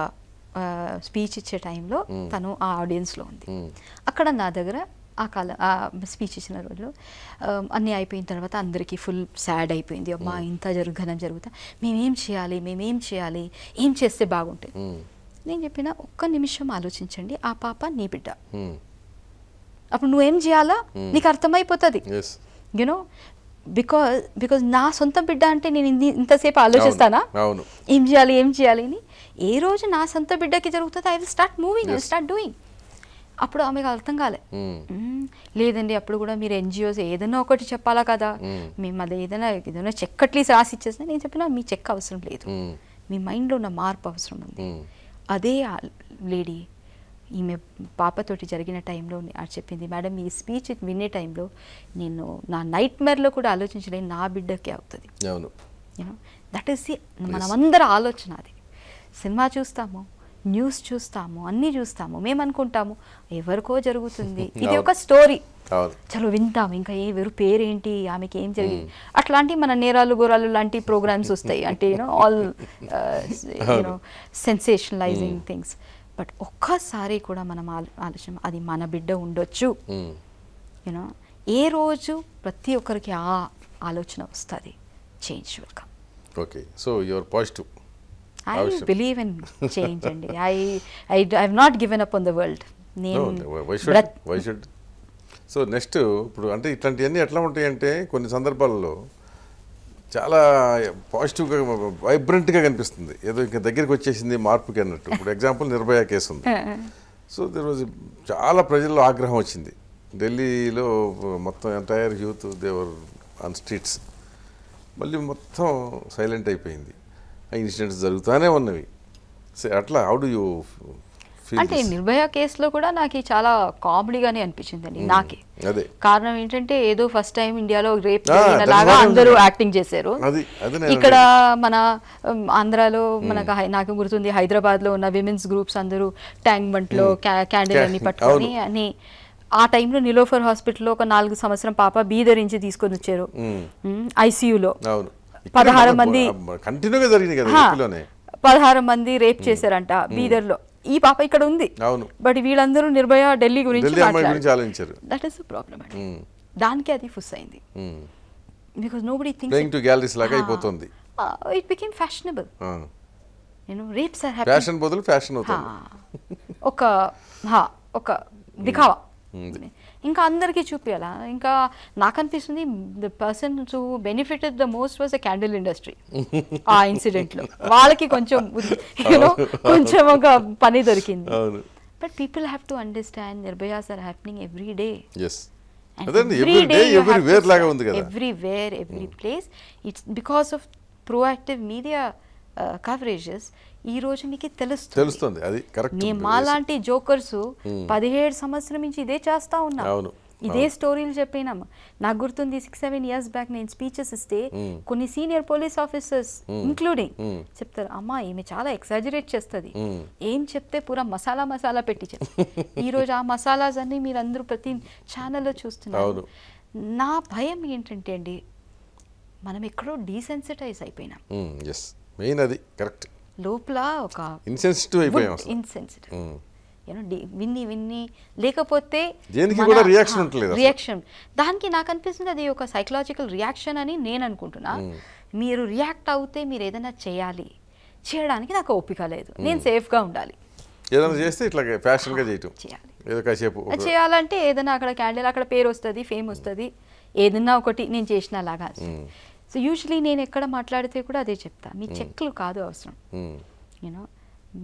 స్పీచ్ ఇచ్చే టైంలో తను ఆ ఆడియన్స్లో ఉంది అక్కడ నా దగ్గర ఆ కాల ఆ స్పీచ్ ఇచ్చిన రోజులో అన్నీ అయిపోయిన తర్వాత అందరికీ ఫుల్ సాడ్ అయిపోయింది అమ్మా ఇంత జరగనం జరుగుతా మేమేం చేయాలి మేమేం చేయాలి ఏం చేస్తే బాగుంటుంది నేను చెప్పిన ఒక్క నిమిషం ఆలోచించండి ఆ పాప నీ బిడ్డ అప్పుడు నువ్వేం చేయాలా hmm. నీకు అర్థమైపోతుంది యునో బికాస్ బికాజ్ నా సొంత బిడ్డ అంటే నేను ఇంతసేపు ఆలోచిస్తానా ఏం చేయాలి ఏం చేయాలి అని ఏ రోజు నా సొంత బిడ్డకి జరుగుతుంది I will start moving I start doing అప్పుడు ఆమెకు అర్థం కాలే hmm. Hmm. లేదండి అప్పుడు కూడా మీరు ఎన్జిఓస్ ఏదైనా ఒకటి చెప్పాలా కదా మేము అది ఏదైనా ఏదైనా చెక్ అట్లీస్ రాసి ఇచ్చేసినా నేను చెప్పిన మీ చెక్ అవసరం లేదు మీ మైండ్లో ఉన్న మార్పు అవసరం ఉంది అదే లేడీ ఈమె పాపతోటి జరిగిన టైంలో చెప్పింది మేడం ఈ స్పీచ్ వినే టైంలో నేను నా నైట్ మేర్లో కూడా ఆలోచించలేని నా బిడ్డకే అవుతుంది దట్ ఈస్ ది మనమందరి ఆలోచన అది సినిమా చూస్తాము న్యూస్ చూస్తాము అన్నీ చూస్తాము అనుకుంటాము ఎవరికో జరుగుతుంది ఇది ఒక స్టోరీ చలో వింటాము ఇంకా ఏ వెరు పేరేంటి ఆమెకి ఏం జరిగింది అట్లాంటి మన నేరాలు గోరాలు లాంటి ప్రోగ్రామ్స్ వస్తాయి అంటే you know all you know sensationalising things but ఒక్కసారి కూడా మనం ఆలోచన అది మన బిడ్డ ఉండొచ్చు యూనో hmm. ఏ రోజు ప్రతి ఒక్కరికి ఆ ఆలోచన వస్తుంది change welcome okay so your positive I believe in change అండి I I I not given up on the world నేను సో నెక్స్ట్ ఇప్పుడు అంటే ఇట్లాంటివన్నీ ఎట్లా ఉంటాయంటే కొన్ని సందర్భాల్లో చాలా పాజిటివ్గా వైబ్రెంట్గా కనిపిస్తుంది ఏదో ఇంకా దగ్గరికి వచ్చేసింది మార్పుకి అన్నట్టు ఇప్పుడు ఎగ్జాంపుల్ నిర్భయ కేసు ఉంది సో దీని రోజు చాలా ప్రజల్లో ఆగ్రహం వచ్చింది ఢిల్లీలో మొత్తం entire youth they were on streets మళ్ళీ మొత్తం సైలెంట్ అయిపోయింది ఆ ఇన్సిడెంట్స్ జరుగుతూనే ఉన్నవి అట్లా హౌ డు యూ అంటే నిర్భయ కేసులో కూడా నాకు చాలా కామెడీగానే అనిపించిందండి hmm. నాకే కారణం ఏంటంటే ఏదో ఫస్ట్ టైం ఇండియాలో రేప్ లాగా అందరూ యాక్టింగ్ చేశారు ఇక్కడ మన ఆంధ్రాలో hmm. మనకు నాకు గుర్తుంది హైదరాబాద్ లో ఉన్న విమెన్స్ గ్రూప్స్ అందరూ ట్యాంక్ బంట్ లో hmm. క్యాండిల్ అన్ని పట్టుకొని అని ఆ టైంలో నిలోఫర్ హాస్పిటల్లో ఒక నాలుగు సంవత్సరం పాప ధరించి తీసుకొని వచ్చారు ఐసీయూలో పదహారు మంది కంటిన్యూగా జరిగింది పదహారు మంది రేప్ చేశారంట బీదర్లో ఈ పాప ఇక్కడ ఉంది బట్ వీళ్ళందరూ నిర్భయ ఢిల్లీ గురించి దట్ ఈస్ ప్రాబ్లమ్ దానికే అది ఫుస్ అయింది because nobody think to galleries లాగా ah. అయిపోతుంది ఇట్ బికేమ్ ఫ్యాషనబుల్ నేను రేప్స్ ఆర్ హ్యాపీ ఫ్యాషన్ బదులు ఫ్యాషన్ అవుతుంది ah. ఒక ఒక దిఖావా hmm. Hmm. ఇంకా అందరికీ చూపించాలా ఇంకా నాకు అనిపిస్తుంది the person to benefit the most was the candle industry ఆ ఇన్సిడెంట్లో వాళ్ళకి కొంచెం యూనో కొంచెం ఒక పని దొరికింది but people have to understand Nirbhayas are happening every day everywhere every place it's because of proactive media coverages ఈ రోజు మీకు తెలుస్తుంది తెలుస్తుంది అది కరెక్ట్ మేము మాలాంటి జోకర్స్ పదిహేడు సంవత్సరం నుంచి ఇదే చేస్తా ఉన్నాం ఇదే స్టోరీలు చెప్పినాము నాకు గుర్తుంది సిక్స్ సెవెన్ ఇయర్స్ బ్యాక్ నేను స్పీచెస్ ఇస్తే కొన్ని సీనియర్ పోలీస్ ఆఫీసర్స్ ఇంక్లూడింగ్ చెప్తారు అమ్మ ఈమె చాలా ఎక్సాజరేట్ చేస్తుంది ఏం చెప్తే పూరా మసాలా మసాలా పెట్టి ఈ రోజు ఆ మసాలాస్ అన్ని మీరు అందరూ ప్రతి ఛానల్లో చూస్తున్నారు నా భయం ఏంటంటే అండి మనం ఎక్కడో డీసెన్సిటైజ్ అయిపోయినాం మెయిన్ అది కరెక్ట్ లోపల ఒక ఇన్సెన్సిటివ్ అయిపోయాం ఇన్సెన్సిటివ్ విన్ని విన్ని లేకపోతే దేనికి కూడా రియాక్షన్ ఉంటుంది రియాక్షన్ దానికి నాకు అనిపిస్తుంది అది ఒక సైకలాజికల్ రియాక్షన్ అని నేను అనుకుంటున్నా మీరు రియాక్ట్ అవుతే మీరు ఏదైనా చేయాలి చేయడానికి నాకు ఓపిక లేదు నేను సేఫ్గా ఉండాలి ఏదైనా చేస్తే ఇట్లా ఫ్యాషన్గా చేయటం చేయాలి ఏదో కాసేపు చేయాలంటే ఏదైనా అక్కడ క్యాండిల్ అక్కడ పేరు వస్తుంది ఫేమ్ వస్తుంది ఏదైనా ఒకటి నేను చేసిన లాగా సో యూజువలీ నేను ఎక్కడ మాట్లాడితే కూడా అదే చెప్తా మీ hmm. చెక్లు కాదు అవసరం యూనో hmm.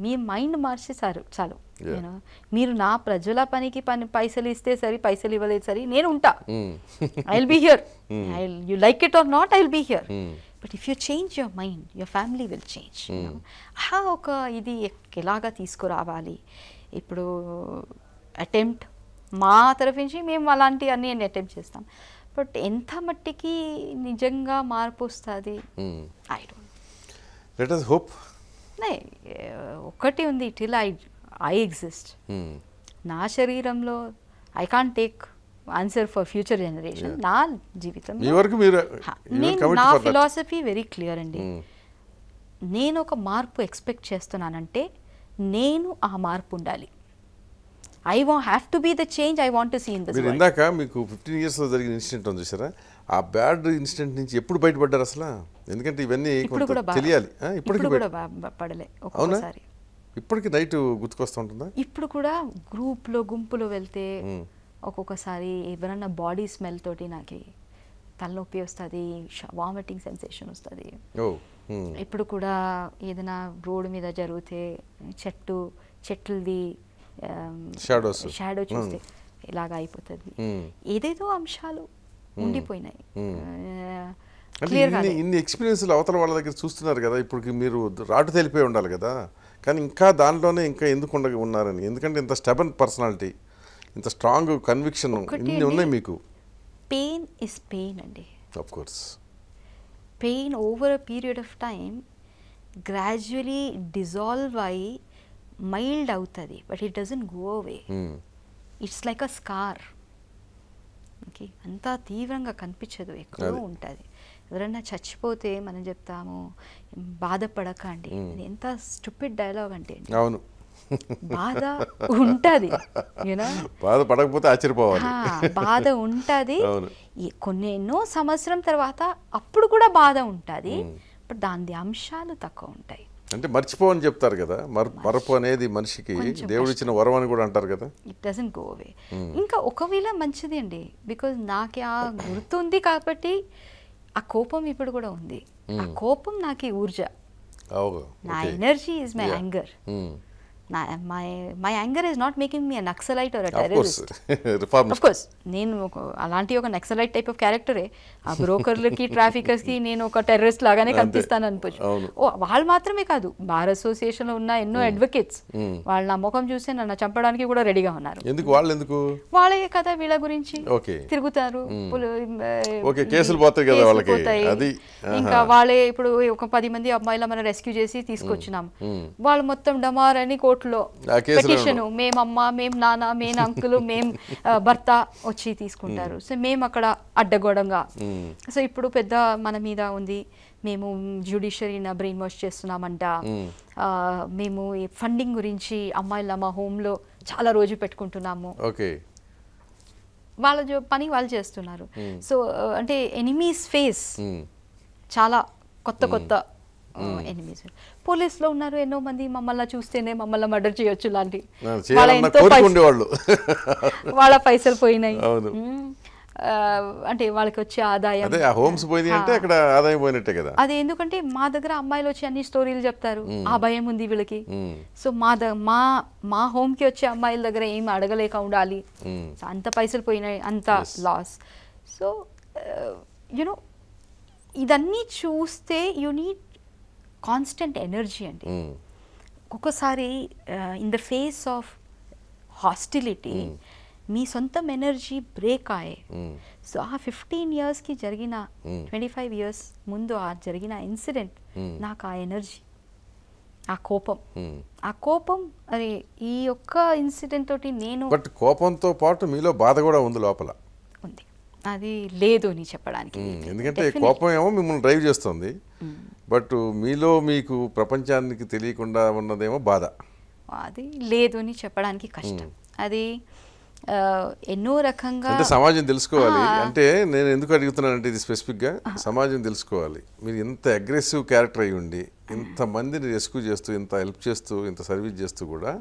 మీ మైండ్ మార్చేసారు చాలు యూనో మీరు నా ప్రజల పనికి పని పైసలు ఇస్తే సరే పైసలు ఇవ్వలేదు సరే నేను ఉంటా I will be here I you like it or not I will be here but if you change your mind your family will change ఆ ఒక ఇది ఎలాగా తీసుకురావాలి ఇప్పుడు అటెంప్ట్ మా తరఫు నుంచి మేము అలాంటివన్నీ అటెంప్ట్ చేస్తాం బట్ ఎంత మట్టికి నిజంగా మార్పు వస్తుంది ఐ డోంట్ హోప్ ఒకటి ఉంది ఇటీల ఐ ఐ ఎగ్జిస్ట్ నా శరీరంలో I can't take answer for future generation నా జీవితం నేను నా ఫిలాసఫీ వెరీ క్లియర్ అండి hmm. నేను ఒక మార్పు ఎక్స్పెక్ట్ చేస్తున్నానంటే నేను ఆ మార్పు ఉండాలి I want have to be the change I want to seen మీరు ఇందాక మీకు ఫిఫ్టీన్ ఇయర్స్లో జరిగిన ఇన్సిడెంట్ ఉంది చూసారా ఆ బ్యాడ్ ఇన్సిడెంట్ నుంచి ఎప్పుడు బయటపడ్డారు అసలు ఎందుకంటే ఇవన్నీ తెలియాలి ఇప్పుడు కూడా పడలే ఇప్పటికి నైట్ గుర్తుకొస్తూ ఉంటుందా ఇప్పుడు కూడా గ్రూప్లో గుంపులో వెళ్తే ఒక్కొక్కసారి ఎవరన్నా బాడీ స్మెల్ తోటి నాకు తలనొప్పి వస్తుంది వామిటింగ్ సెన్సేషన్ వస్తుంది ఇప్పుడు కూడా ఏదైనా రోడ్డు మీద జరిగితే చెట్టు చెట్లది షాడో hmm. చూస్తే ఇలాగ అయిపోతుంది hmm. ఏదేదో అంశాలు hmm. ఉండిపోయినాయి ఇన్ని ఎక్స్పీరియన్స్లు అవతల వాళ్ళ దగ్గర చూస్తున్నారు కదా ఇప్పుడు మీరు రాటు తెలిపోయి ఉండాలి కదా కానీ ఇంకా దాంట్లోనే ఇంకా ఎందుకు ఉండగా ఉన్నారని ఎందుకంటే ఇంత స్టెబన్ పర్సనాలిటీ ఇంత స్ట్రాంగ్ కన్విక్షన్ ఇన్ని ఉన్నాయి మీకు పెయిన్ ఇస్ పెయిన్ అండి of course pain over a period of time gradually dissolve అయ్యి మైల్డ్ అవుతుంది but it doesn't go away it's like a scar okay అంతా తీవ్రంగా కనిపించదు ఎక్కడో ఉంటుంది ఎవరన్నా చచ్చిపోతే మనం చెప్తాము బాధపడకండి hmm. ఎంత స్టూపిడ్ డైలాగ్ అంటే అవును బాధ ఉంటుంది బాధ పడకపోతే ఆశ్చర్యపోవాలి బాధ ఉంటుంది కొన్ని ఎన్నో సంవత్సరం తర్వాత అప్పుడు కూడా బాధ ఉంటుంది బట్ hmm. దాని అంశాలు తక్కువ ఉంటాయి అంటే మర్చిపో అని చెప్తారు కదా మరపు అనేది మనిషికి దేవుడు ఇచ్చిన వరం అని కూడా అంటారు కదా ఇట్ డజన్ గో అవే ఇంకా ఒకవేళ మంచిది అండి బికాజ్ నాకు ఆ గుర్తు ఉంది కాబట్టి ఆ కోపం ఇప్పుడు కూడా ఉంది ఆ hmm. కోపం నాకు ఊర్జ నా energy is my anger my my anger is not making me naxalite or terrorist course నేను అలాంటి ఒక నక్సలైట్ టైప్ ఆఫ్ క్యారెక్టరే ఆ బ్రోకర్లకి ట్రాఫికర్స్కి నేను ఒక టెర్రరిస్ట్ లాగానే కనిపిస్తాను అనుకోవచ్చు ఓ వాళ్ళు మాత్రమే కాదు బార్ అసోసియేషన్ లో ఉన్న ఎన్నో అడ్వకేట్స్ వాళ్ళు నా ముఖం చూసి నన్ను చంపడానికి కూడా రెడీగా ఉన్నారు ఎందుకు వాళ్ళు ఎందుకు వాళ్ళే కదా వీళ్ళ గురించి తిరుగుతారు hmm. కేసులు పోతాయి కదా వాళ్ళకి అది ఇంకా వాళ్ళే ఇప్పుడు ఒక పది మంది అమ్మాయిల మనం రెస్క్యూ చేసి తీసుకొచ్చినాం hmm. Hmm. వాళ్ళు మొత్తం డమార్ అని కోర్టు కోర్టులో మేము అమ్మ మేము నాన్న మేము అంకులు మేము భర్త వచ్చి తీసుకుంటారు సో మేము అక్కడ అడ్డగోడంగా సో ఇప్పుడు పెద్ద మన మీద ఉంది మేము జ్యుడిషియరీని బ్రెయిన్ వాష్ చేస్తున్నామంట మేము ఫండింగ్ గురించి అమ్మాయిలు మా హోమ్లో చాలా రోజు పెట్టుకుంటున్నాము వాళ్ళ పని వాళ్ళు చేస్తున్నారు సో అంటే ఎనిమీస్ ఫేస్ చాలా కొత్త కొత్త ఎనిమిస్ పోలీస్ లో ఉన్నారు ఎన్నో మంది మమ్మల్ని చూస్తేనే మమ్మల్ని మర్డర్ చేయొచ్చు లాంటి వాళ్ళ పైసలు పోయినాయి అంటే వాళ్ళకి వచ్చే ఆదాయం అదే అంటే అక్కడ ఆదాయం పోయినట్టే కదా అది ఎందుకంటే మా దగ్గర అమ్మాయిలు వచ్చి అన్ని స్టోరీలు చెప్తారు ఆ భయం ఉంది వీళ్ళకి సో మా మా మా హోమ్ కి వచ్చే అమ్మాయిల దగ్గర ఏం అడగలేక ఉండాలి అంత పైసలు పోయినాయి అంత లాస్ సో యునో uh, ఇదన్నీ చూస్తే యు నీడ్ కాన్స్టెంట్ ఎనర్జీ అండి hmm. ఒక్కొక్కసారి in the face of hostility మీ సొంతం ఎనర్జీ బ్రేక్ అయ్యే సో hmm. ఆ ఫిఫ్టీన్ ఇయర్స్కి జరిగిన ట్వంటీ ఫైవ్ ఇయర్స్ ముందు ఆ జరిగిన ఇన్సిడెంట్ hmm. నాకు ఆ ఎనర్జీ ఆ కోపం ఆ కోపం అరే ఈ యొక్క ఇన్సిడెంట్ తోటి నేను బట్ కోపంతో పాటు మీలో బాధ కూడా ఉంది లోపల అది లేదు అని చెప్పడానికి ఎందుకంటే కోపం ఏమో మిమ్మల్ని డ్రైవ్ చేస్తుంది బట్ మీలో మీకు ప్రపంచానికి తెలియకుండా ఉన్నదేమో బాధ అది లేదు అని చెప్పడానికి కష్టం అది ఎన్నో రకంగా అంటే సమాజం తెలుసుకోవాలి అంటే నేను ఎందుకు అడుగుతున్నానంటే ఇది స్పెసిఫిక్గా సమాజం తెలుసుకోవాలి మీరు ఇంత అగ్రెసివ్ క్యారెక్టర్ అయ్యి ఉండి ఇంతమందిని రెస్క్యూ చేస్తూ ఇంత హెల్ప్ చేస్తూ ఇంత సర్వీస్ చేస్తూ కూడా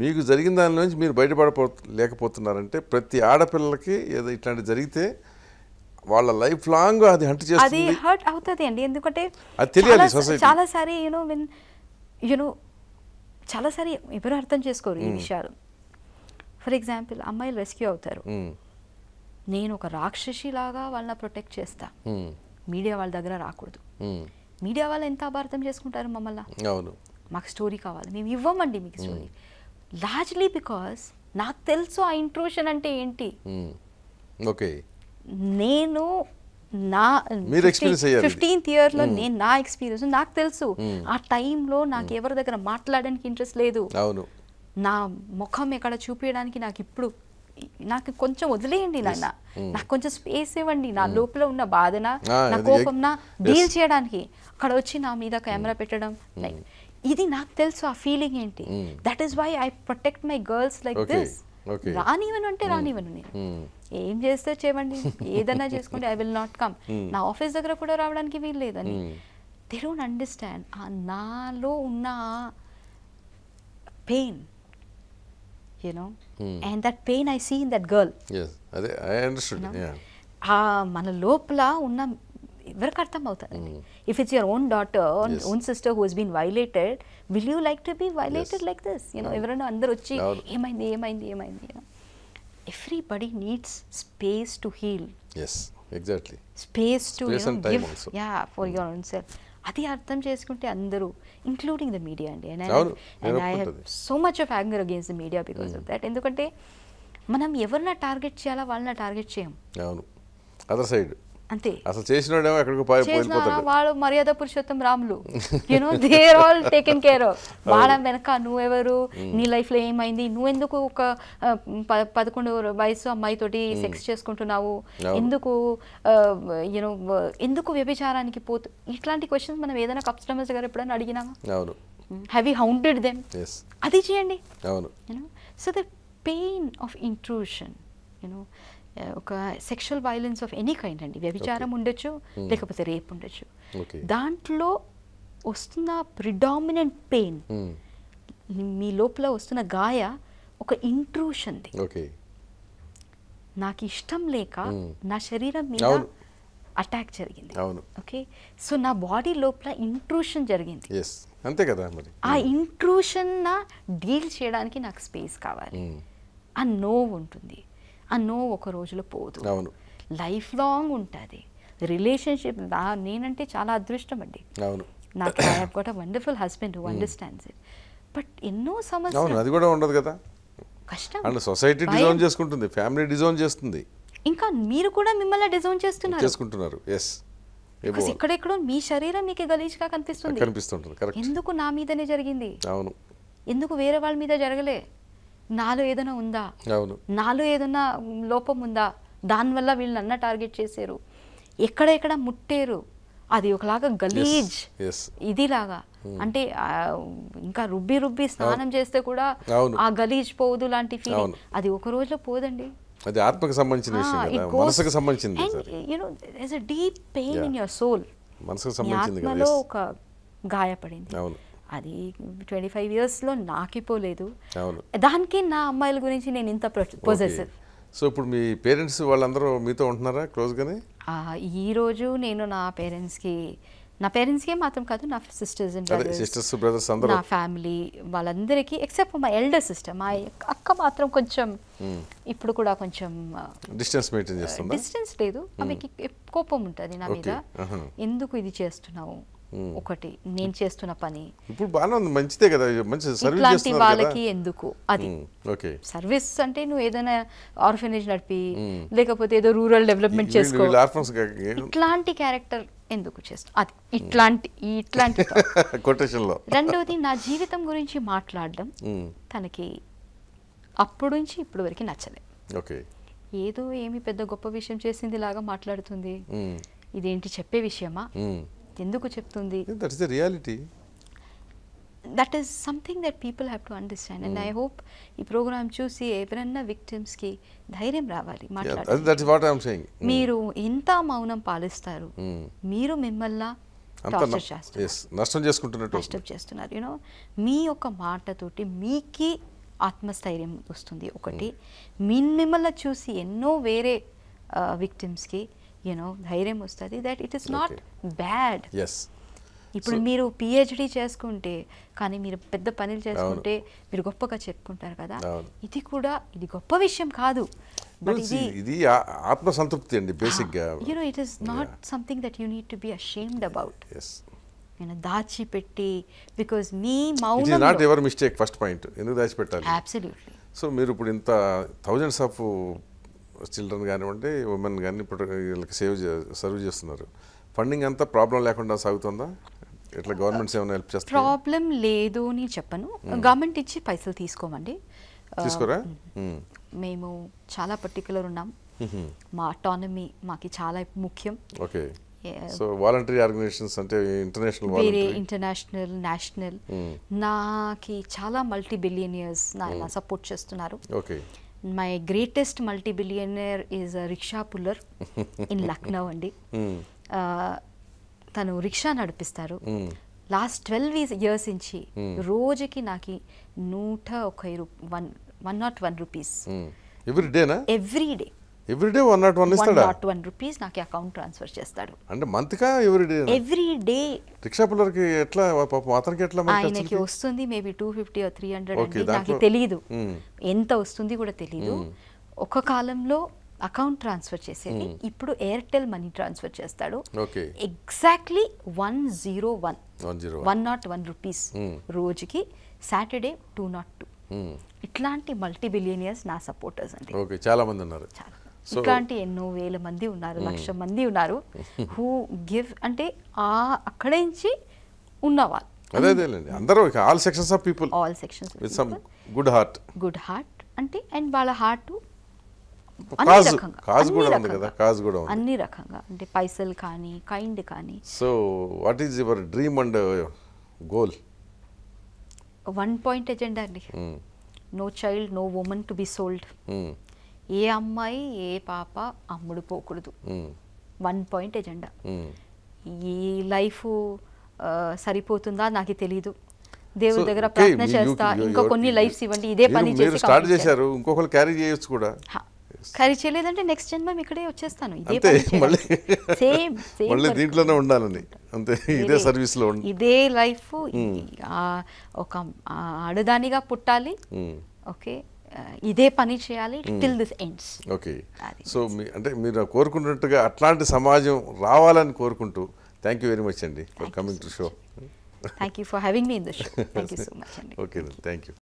మీకు జరిగిన దానిలోంచి మీరు బయటపడపో లేకపోతున్నారంటే ప్రతి ఆడపిల్లలకి ఏదో ఇట్లాంటి జరిగితే వాళ్ళ లైఫ్ లాంగ్ అది హంట్ చేస్తుంది అది హర్ట్ అవుతుంది అండి ఎందుకంటే అది తెలియాలి సొసైటీ చాలాసారి యూనో విన్ చాలా సారి ఎవరు అర్థం చేసుకోరు ఈ విషయాలు ఫర్ ఎగ్జాంపుల్ అమ్మాయిలు రెస్క్యూ అవుతారు నేను ఒక రాక్షసి లాగా వాళ్ళని ప్రొటెక్ట్ చేస్తా మీడియా వాళ్ళ దగ్గర రాకూడదు మీడియా వాళ్ళు ఎంత అపార్థం చేసుకుంటారు మమ్మల్ని అవును మాకు స్టోరీ కావాలి మేము ఇవ్వమండి మీకు స్టోరీ లార్జ్లీ బికాస్ నాకు తెలుసు ఆ ఇంట్రోషన్ అంటే ఏంటి ఓకే hmm. నేను నా ఫిఫ్టీన్త్ ఇయర్లో hmm. నేను నా ఎక్స్పీరియన్స్ నాకు తెలుసు hmm. ఆ టైంలో నాకు ఎవరి దగ్గర మాట్లాడడానికి ఇంట్రెస్ట్ లేదు అవును నా ముఖం ఎక్కడ చూపించడానికి నాకు ఇప్పుడు నాకు కొంచెం వదిలేయండి నాన్న నాకు కొంచెం స్పేస్ ఇవ్వండి నా లోపల ఉన్న బాధన ah, నా కోపంన డీల్ చేయడానికి అక్కడ వచ్చి నా మీద కెమెరా పెట్టడం ఇది నాకు తెలుసు ఆ ఫీలింగ్ ఏంటి that is why I protect my girls like this రానివను అంటే రానివను నేను hmm. ఏం చేస్తే చేయమండి ఏదన్నా చేసుకోండి ఐ విల్ నాట్ కమ్ నా ఆఫీస్ దగ్గర కూడా రావడానికి వీలు లేదని దే డోంట్ అండర్స్టాండ్ ఆ నాలో ఉన్న pain you know and that pain I see in that girl అదే ఐ మన లోపల ఉన్న ఎవరికి అర్థం అవుతుందండి if it's your own daughter own sister who is been violated will you like to be violated like this you know ఎవరైనా అందరు వచ్చి ఏమైంది ఏమైంది ఏమైంది ఎవ్రీ బడీ needs space to heal exactly space to yeah for your own self అది అర్థం చేసుకుంటే అందరూ ఇంక్లూడింగ్ ద మీడియా అండి and and I have so much of anger against the media because of that ఎందుకంటే మనం ఎవరిన టార్గెట్ చేయాలా వాళ్ళని టార్గెట్ చేయం అవును అదర్ సైడ్ అంతే అసలు చేసినోడేమో ఎక్కడికి పోయిపోతాడు Maryada Purushottam Ramulu you know there all taken care వాళ్ళ వెనక నువ్వెవరు నీ లైఫ్లో ఏమైంది ఎందుకు ఒక పదకొండు వయసు అమ్మాయి తోటి సెక్స్ చేసుకుంటున్నావు ఎందుకు యూనో ఎందుకు వ్యభిచారానికి పోతు ఇట్లాంటి క్వశ్చన్స్ మనం ఏదైనా కస్టమర్స్ గారు ఎప్పుడైనా అడిగినామా హ్యావ్ యూ హౌంటెడ్ దెమ్ అది చేయండి so the pain of intrusion you know ఒక sexual violence of any kind అండి వ్యభిచారం ఉండొచ్చు hmm. లేకపోతే రేప్ ఉండొచ్చు దాంట్లో వస్తున్న ప్రిడామినెంట్ పెయిన్ hmm. మీ లోపల వస్తున్న గాయ ఒక ఇంట్రూషన్ది నాకు ఇష్టం లేక hmm. నా శరీరం మీద అటాక్ జరిగింది ఓకే సో నా బాడీ లోపల ఇంట్రూషన్ జరిగింది అంతే కదా మరి ఆ ఇంట్రూషన్ డీల్ చేయడానికి నాకు స్పేస్ కావాలి ఆ నోవ్ ఉంటుంది అన్నో ఒక రోజులో పోదు లైఫ్ లాంగ్ ఉంటుంది రిలేషన్షిప్ నేనంటే చాలా అదృష్టం అండి నాకు I got a wonderful husband who understands it but ఎన్నో సమస్యలు అది కూడా ఉండదు కదా కష్టం అండ్ సొసైటీ డిజైన్ చేసుకుంటుంది ఫ్యామిలీ డిజైన్ చేస్తుంది ఇంకా మీరు కూడా మిమ్మల్ని డిజైన్ చేస్తున్నారు చేసుకుంటున్నారు ఎస్ ఇక్కడెక్కడో మీ శరీరం మీకు గలీజ్గా కనిపిస్తుంది కనిపిస్తుంటుంది ఎందుకు నా మీదనే జరిగింది అవును ఎందుకు వేరే వాళ్ళ మీద జరగలే నాలో ఏదైనా ఉందా నాలో ఏదైనా లోపం ఉందా దానివల్ల వీళ్ళు నన్న టార్గెట్ చేశారు ఎక్కడ ఎక్కడ ముట్టారు అది ఒకలాగా గలీజ్ ఇదిలాగా hmm. అంటే ఇంకా రుబ్బి రుబ్బి స్నానం చేస్తే కూడా ఆ గలీజ్ పోదు లాంటి ఫీలింగ్ అది ఒక రోజులో పోదండి అది ఆత్మకు సంబంధించిన విషయం సంబంధించింది there is a deep pain in your soul మనసుకు సంబంధించింది కదా ఒక గాయపడింది అవును అది ట్వంటీ ఫైవ్ ఇయర్స్లో నాకిపోలేదు దానికి నా అమ్మాయిల గురించి నేను ఇంత పొజెసివ్ సో ఇప్పుడు మీ పేరెంట్స్ వాళ్ళందరూ మీతో ఉంటున్నారా క్లోజ్గానే ఈరోజు నేను నా పేరెంట్స్కి నా పేరెంట్స్కే మాత్రం కాదు నా సిస్టర్స్ సిస్టర్స్ బ్రదర్స్ అందరూ నా ఫ్యామిలీ వాళ్ళందరికీ ఎక్సెప్ట్ మా ఎల్డర్ సిస్టర్ మా అక్క మాత్రం కొంచెం ఇప్పుడు కూడా కొంచెం డిస్టెన్స్ మెయింటైన్ చేస్తుంది డిస్టెన్స్ లేదు ఆమెకి కోపం ఉంటుంది నా మీద ఎందుకు ఇది చేస్తున్నావు ఒకటి నేను చేస్తున్న పని ఇప్పుడు బాగానే ఉంది మంచిదే కదా మంచి సర్వీస్ వాళ్ళకి ఎందుకు అది ఓకే సర్వీస్ అంటే నువ్వు ఏదైనా ఆర్ఫనేజ్ నడిపి లేకపోతే ఏదో రూరల్ డెవలప్మెంట్ చేసుకో ఇట్లాంటి క్యారెక్టర్ ఎందుకు చేస్తా అది ఇట్లాంటి ఇట్లాంటి లో రెండవది నా జీవితం గురించి మాట్లాడడం తనకి అప్పుడు నుంచి ఇప్పుడు వరకు నచ్చలే ఓకే ఏదో ఏమి పెద్ద గొప్ప విషయం చేసింది లాగా మాట్లాడుతుంది ఇదేంటి చెప్పే విషయమా ఎందుకు చెప్తుంది is the reality that is something that people have to understand and I hope ఈ ప్రోగ్రామ్ చూసి ఎవరన్నా కి ధైర్యం రావాలి మాట్లాడాలి hmm. మీరు ఎంత మౌనం పాలిస్తారు hmm. మీరు మిమ్మల్ని నష్టం చేసుకుంటున్నట్టు డిస్టర్బ్ చేస్తున్నారు యూనో మీ యొక్క మాటతోటి మీకి ఆత్మస్థైర్యం వస్తుంది ఒకటి hmm. మీ మిమ్మల్ని చూసి ఎన్నో వేరే విక్టిమ్స్కి యూనో ధైర్యం వస్తుంది that it is not bad ఇప్పుడు మీరు పిహెచ్డి చేసుకుంటే కానీ మీరు పెద్ద పనులు చేసుకుంటే మీరు గొప్పగా చెప్పుకుంటారు కదా ఇది కూడా ఇది గొప్ప విషయం కాదు ఇది ఆత్మసంతృప్తి అండి బేసిక్ గా you know it is not something that you need to be ashamed about నేను దాచిపెట్టి బికాజ్ మీ మౌనం it not ever mistake first point ఎందుకు దాచిపెట్టాలి అబ్సల్యూట్లీ సో మీరు ఇప్పుడు ఇంత థౌజండ్స్ ఆఫ్ చిల్డ్రన్ కానివ్వండి ఉమెన్ కానీ ఇప్పుడు వీళ్ళకి సేవ్ సర్వ్ చేస్తున్నారు ఫండింగ్ అంతా ప్రాబ్లం లేకుండా సాగుతుందా ఇట్లా గవర్నమెంట్ ఏమైనా హెల్ప్ చేస్తా ప్రాబ్లం లేదు అని చెప్పను గవర్నమెంట్ ఇచ్చి పైసలు తీసుకోమండి తీసుకోరా మేము చాలా పర్టికులర్ ఉన్నాం మా అటానమీ మాకి చాలా ముఖ్యం ఓకే సో వాలంటరీ ఆర్గనైజేషన్స్ అంటే ఇంటర్నేషనల్ వేరే ఇంటర్నేషనల్ నేషనల్ నాకి చాలా మల్టీ బిలియనియర్స్ నా సపోర్ట్ చేస్తున్నారు okay my greatest multi billionaire is uh, rickshaw puller in Lucknow అండి hmm. uh, తను రిక్షా నడిపిస్తారు hmm. లాస్ట్ ట్వెల్వ్ ఇయర్స్ నుంచి hmm. రోజుకి నాకు నూట ఒక one one nought one rupees every day every day everyday one nought one ఇస్తాడు నాట్ వన్ రూపీస్ నాకు అకౌంట్ ట్రాన్స్ఫర్ చేస్తాడు అంటే మంత్ కా ఎవ్రీడే ఎవ్రీడే రిక్షా పుల్లర్కి ఎట్లా పాపం అతనికి ఎట్లా ఆయనకి వస్తుంది maybe two fifty three hundred అంటే నాకు తెలియదు hmm. ఎంత వస్తుంది కూడా తెలియదు hmm. ఒక కాలంలో అకౌంట్ ట్రాన్స్ఫర్ చేసేది hmm. ఇప్పుడు ఎయిర్టెల్ మనీ ట్రాన్స్ఫర్ చేస్తాడు exactly one zero one one nought one rupees రోజుకి సాటర్డే టూ నాట్ టూ ఇట్లాంటి మల్టీ బిలియనియర్స్ నా సపోర్టర్స్ అండి చాలా మంది ఉన్నారు చాలా ఇట్లాంటి ఎన్నో వేల మంది ఉన్నారు hmm. లక్ష మంది ఉన్నారు హూ గివ్ అంటే ఆ అక్కడ నుంచి ఉన్నవాళ్ళు అదే అదేలేండి అందరూ all sections of people all sections with some good heart good heart అంటే అండ్ వాళ్ళ హార్ట్ కాజ్ కాజ్ కూడా ఉంది కదా కాజ్ కూడా ఉంది అన్ని రకంగా అంటే పైసలు కానీ కైండ్ కానీ so what is your dream and goal one point agenda అండి no child no women to be sold ఏ అమ్మాయి ఏ పాప అమ్ముడు పోకూడదు వన్ పాయింట్ ఎజెండా ఈ లైఫ్ సరిపోతుందా నాకు తెలియదు దేవుడి దగ్గర ప్రార్థన చేస్తా ఇంకా కొన్ని లైఫ్స్ ఇవ్వండి ఇదే పని చేసి స్టార్ట్ చేశారు ఇంకొకరు క్యారీ చేయొచ్చు కూడా క్యారీ చేయలేదంటే నెక్స్ట్ జన్మ ఇక్కడే వచ్చేస్తాను ఇదే సేమ్ మళ్ళీ దీంట్లోనే ఉండాలని అంతే ఇదే సర్వీస్ లో ఇదే లైఫ్ ఒక ఆడదానిగా పుట్టాలి ఓకే Uh, ఇదే పని చేయాలి till this ends okay so అంటే మీరు కోరుకున్నట్టుగా అట్లాంటి సమాజం రావాలని కోరుకుంటూ థ్యాంక్ యూ వెరీ మచ్ అండి for coming to show thank you for having me in the show thank you so much అండి ఓకే థ్యాంక్ యూ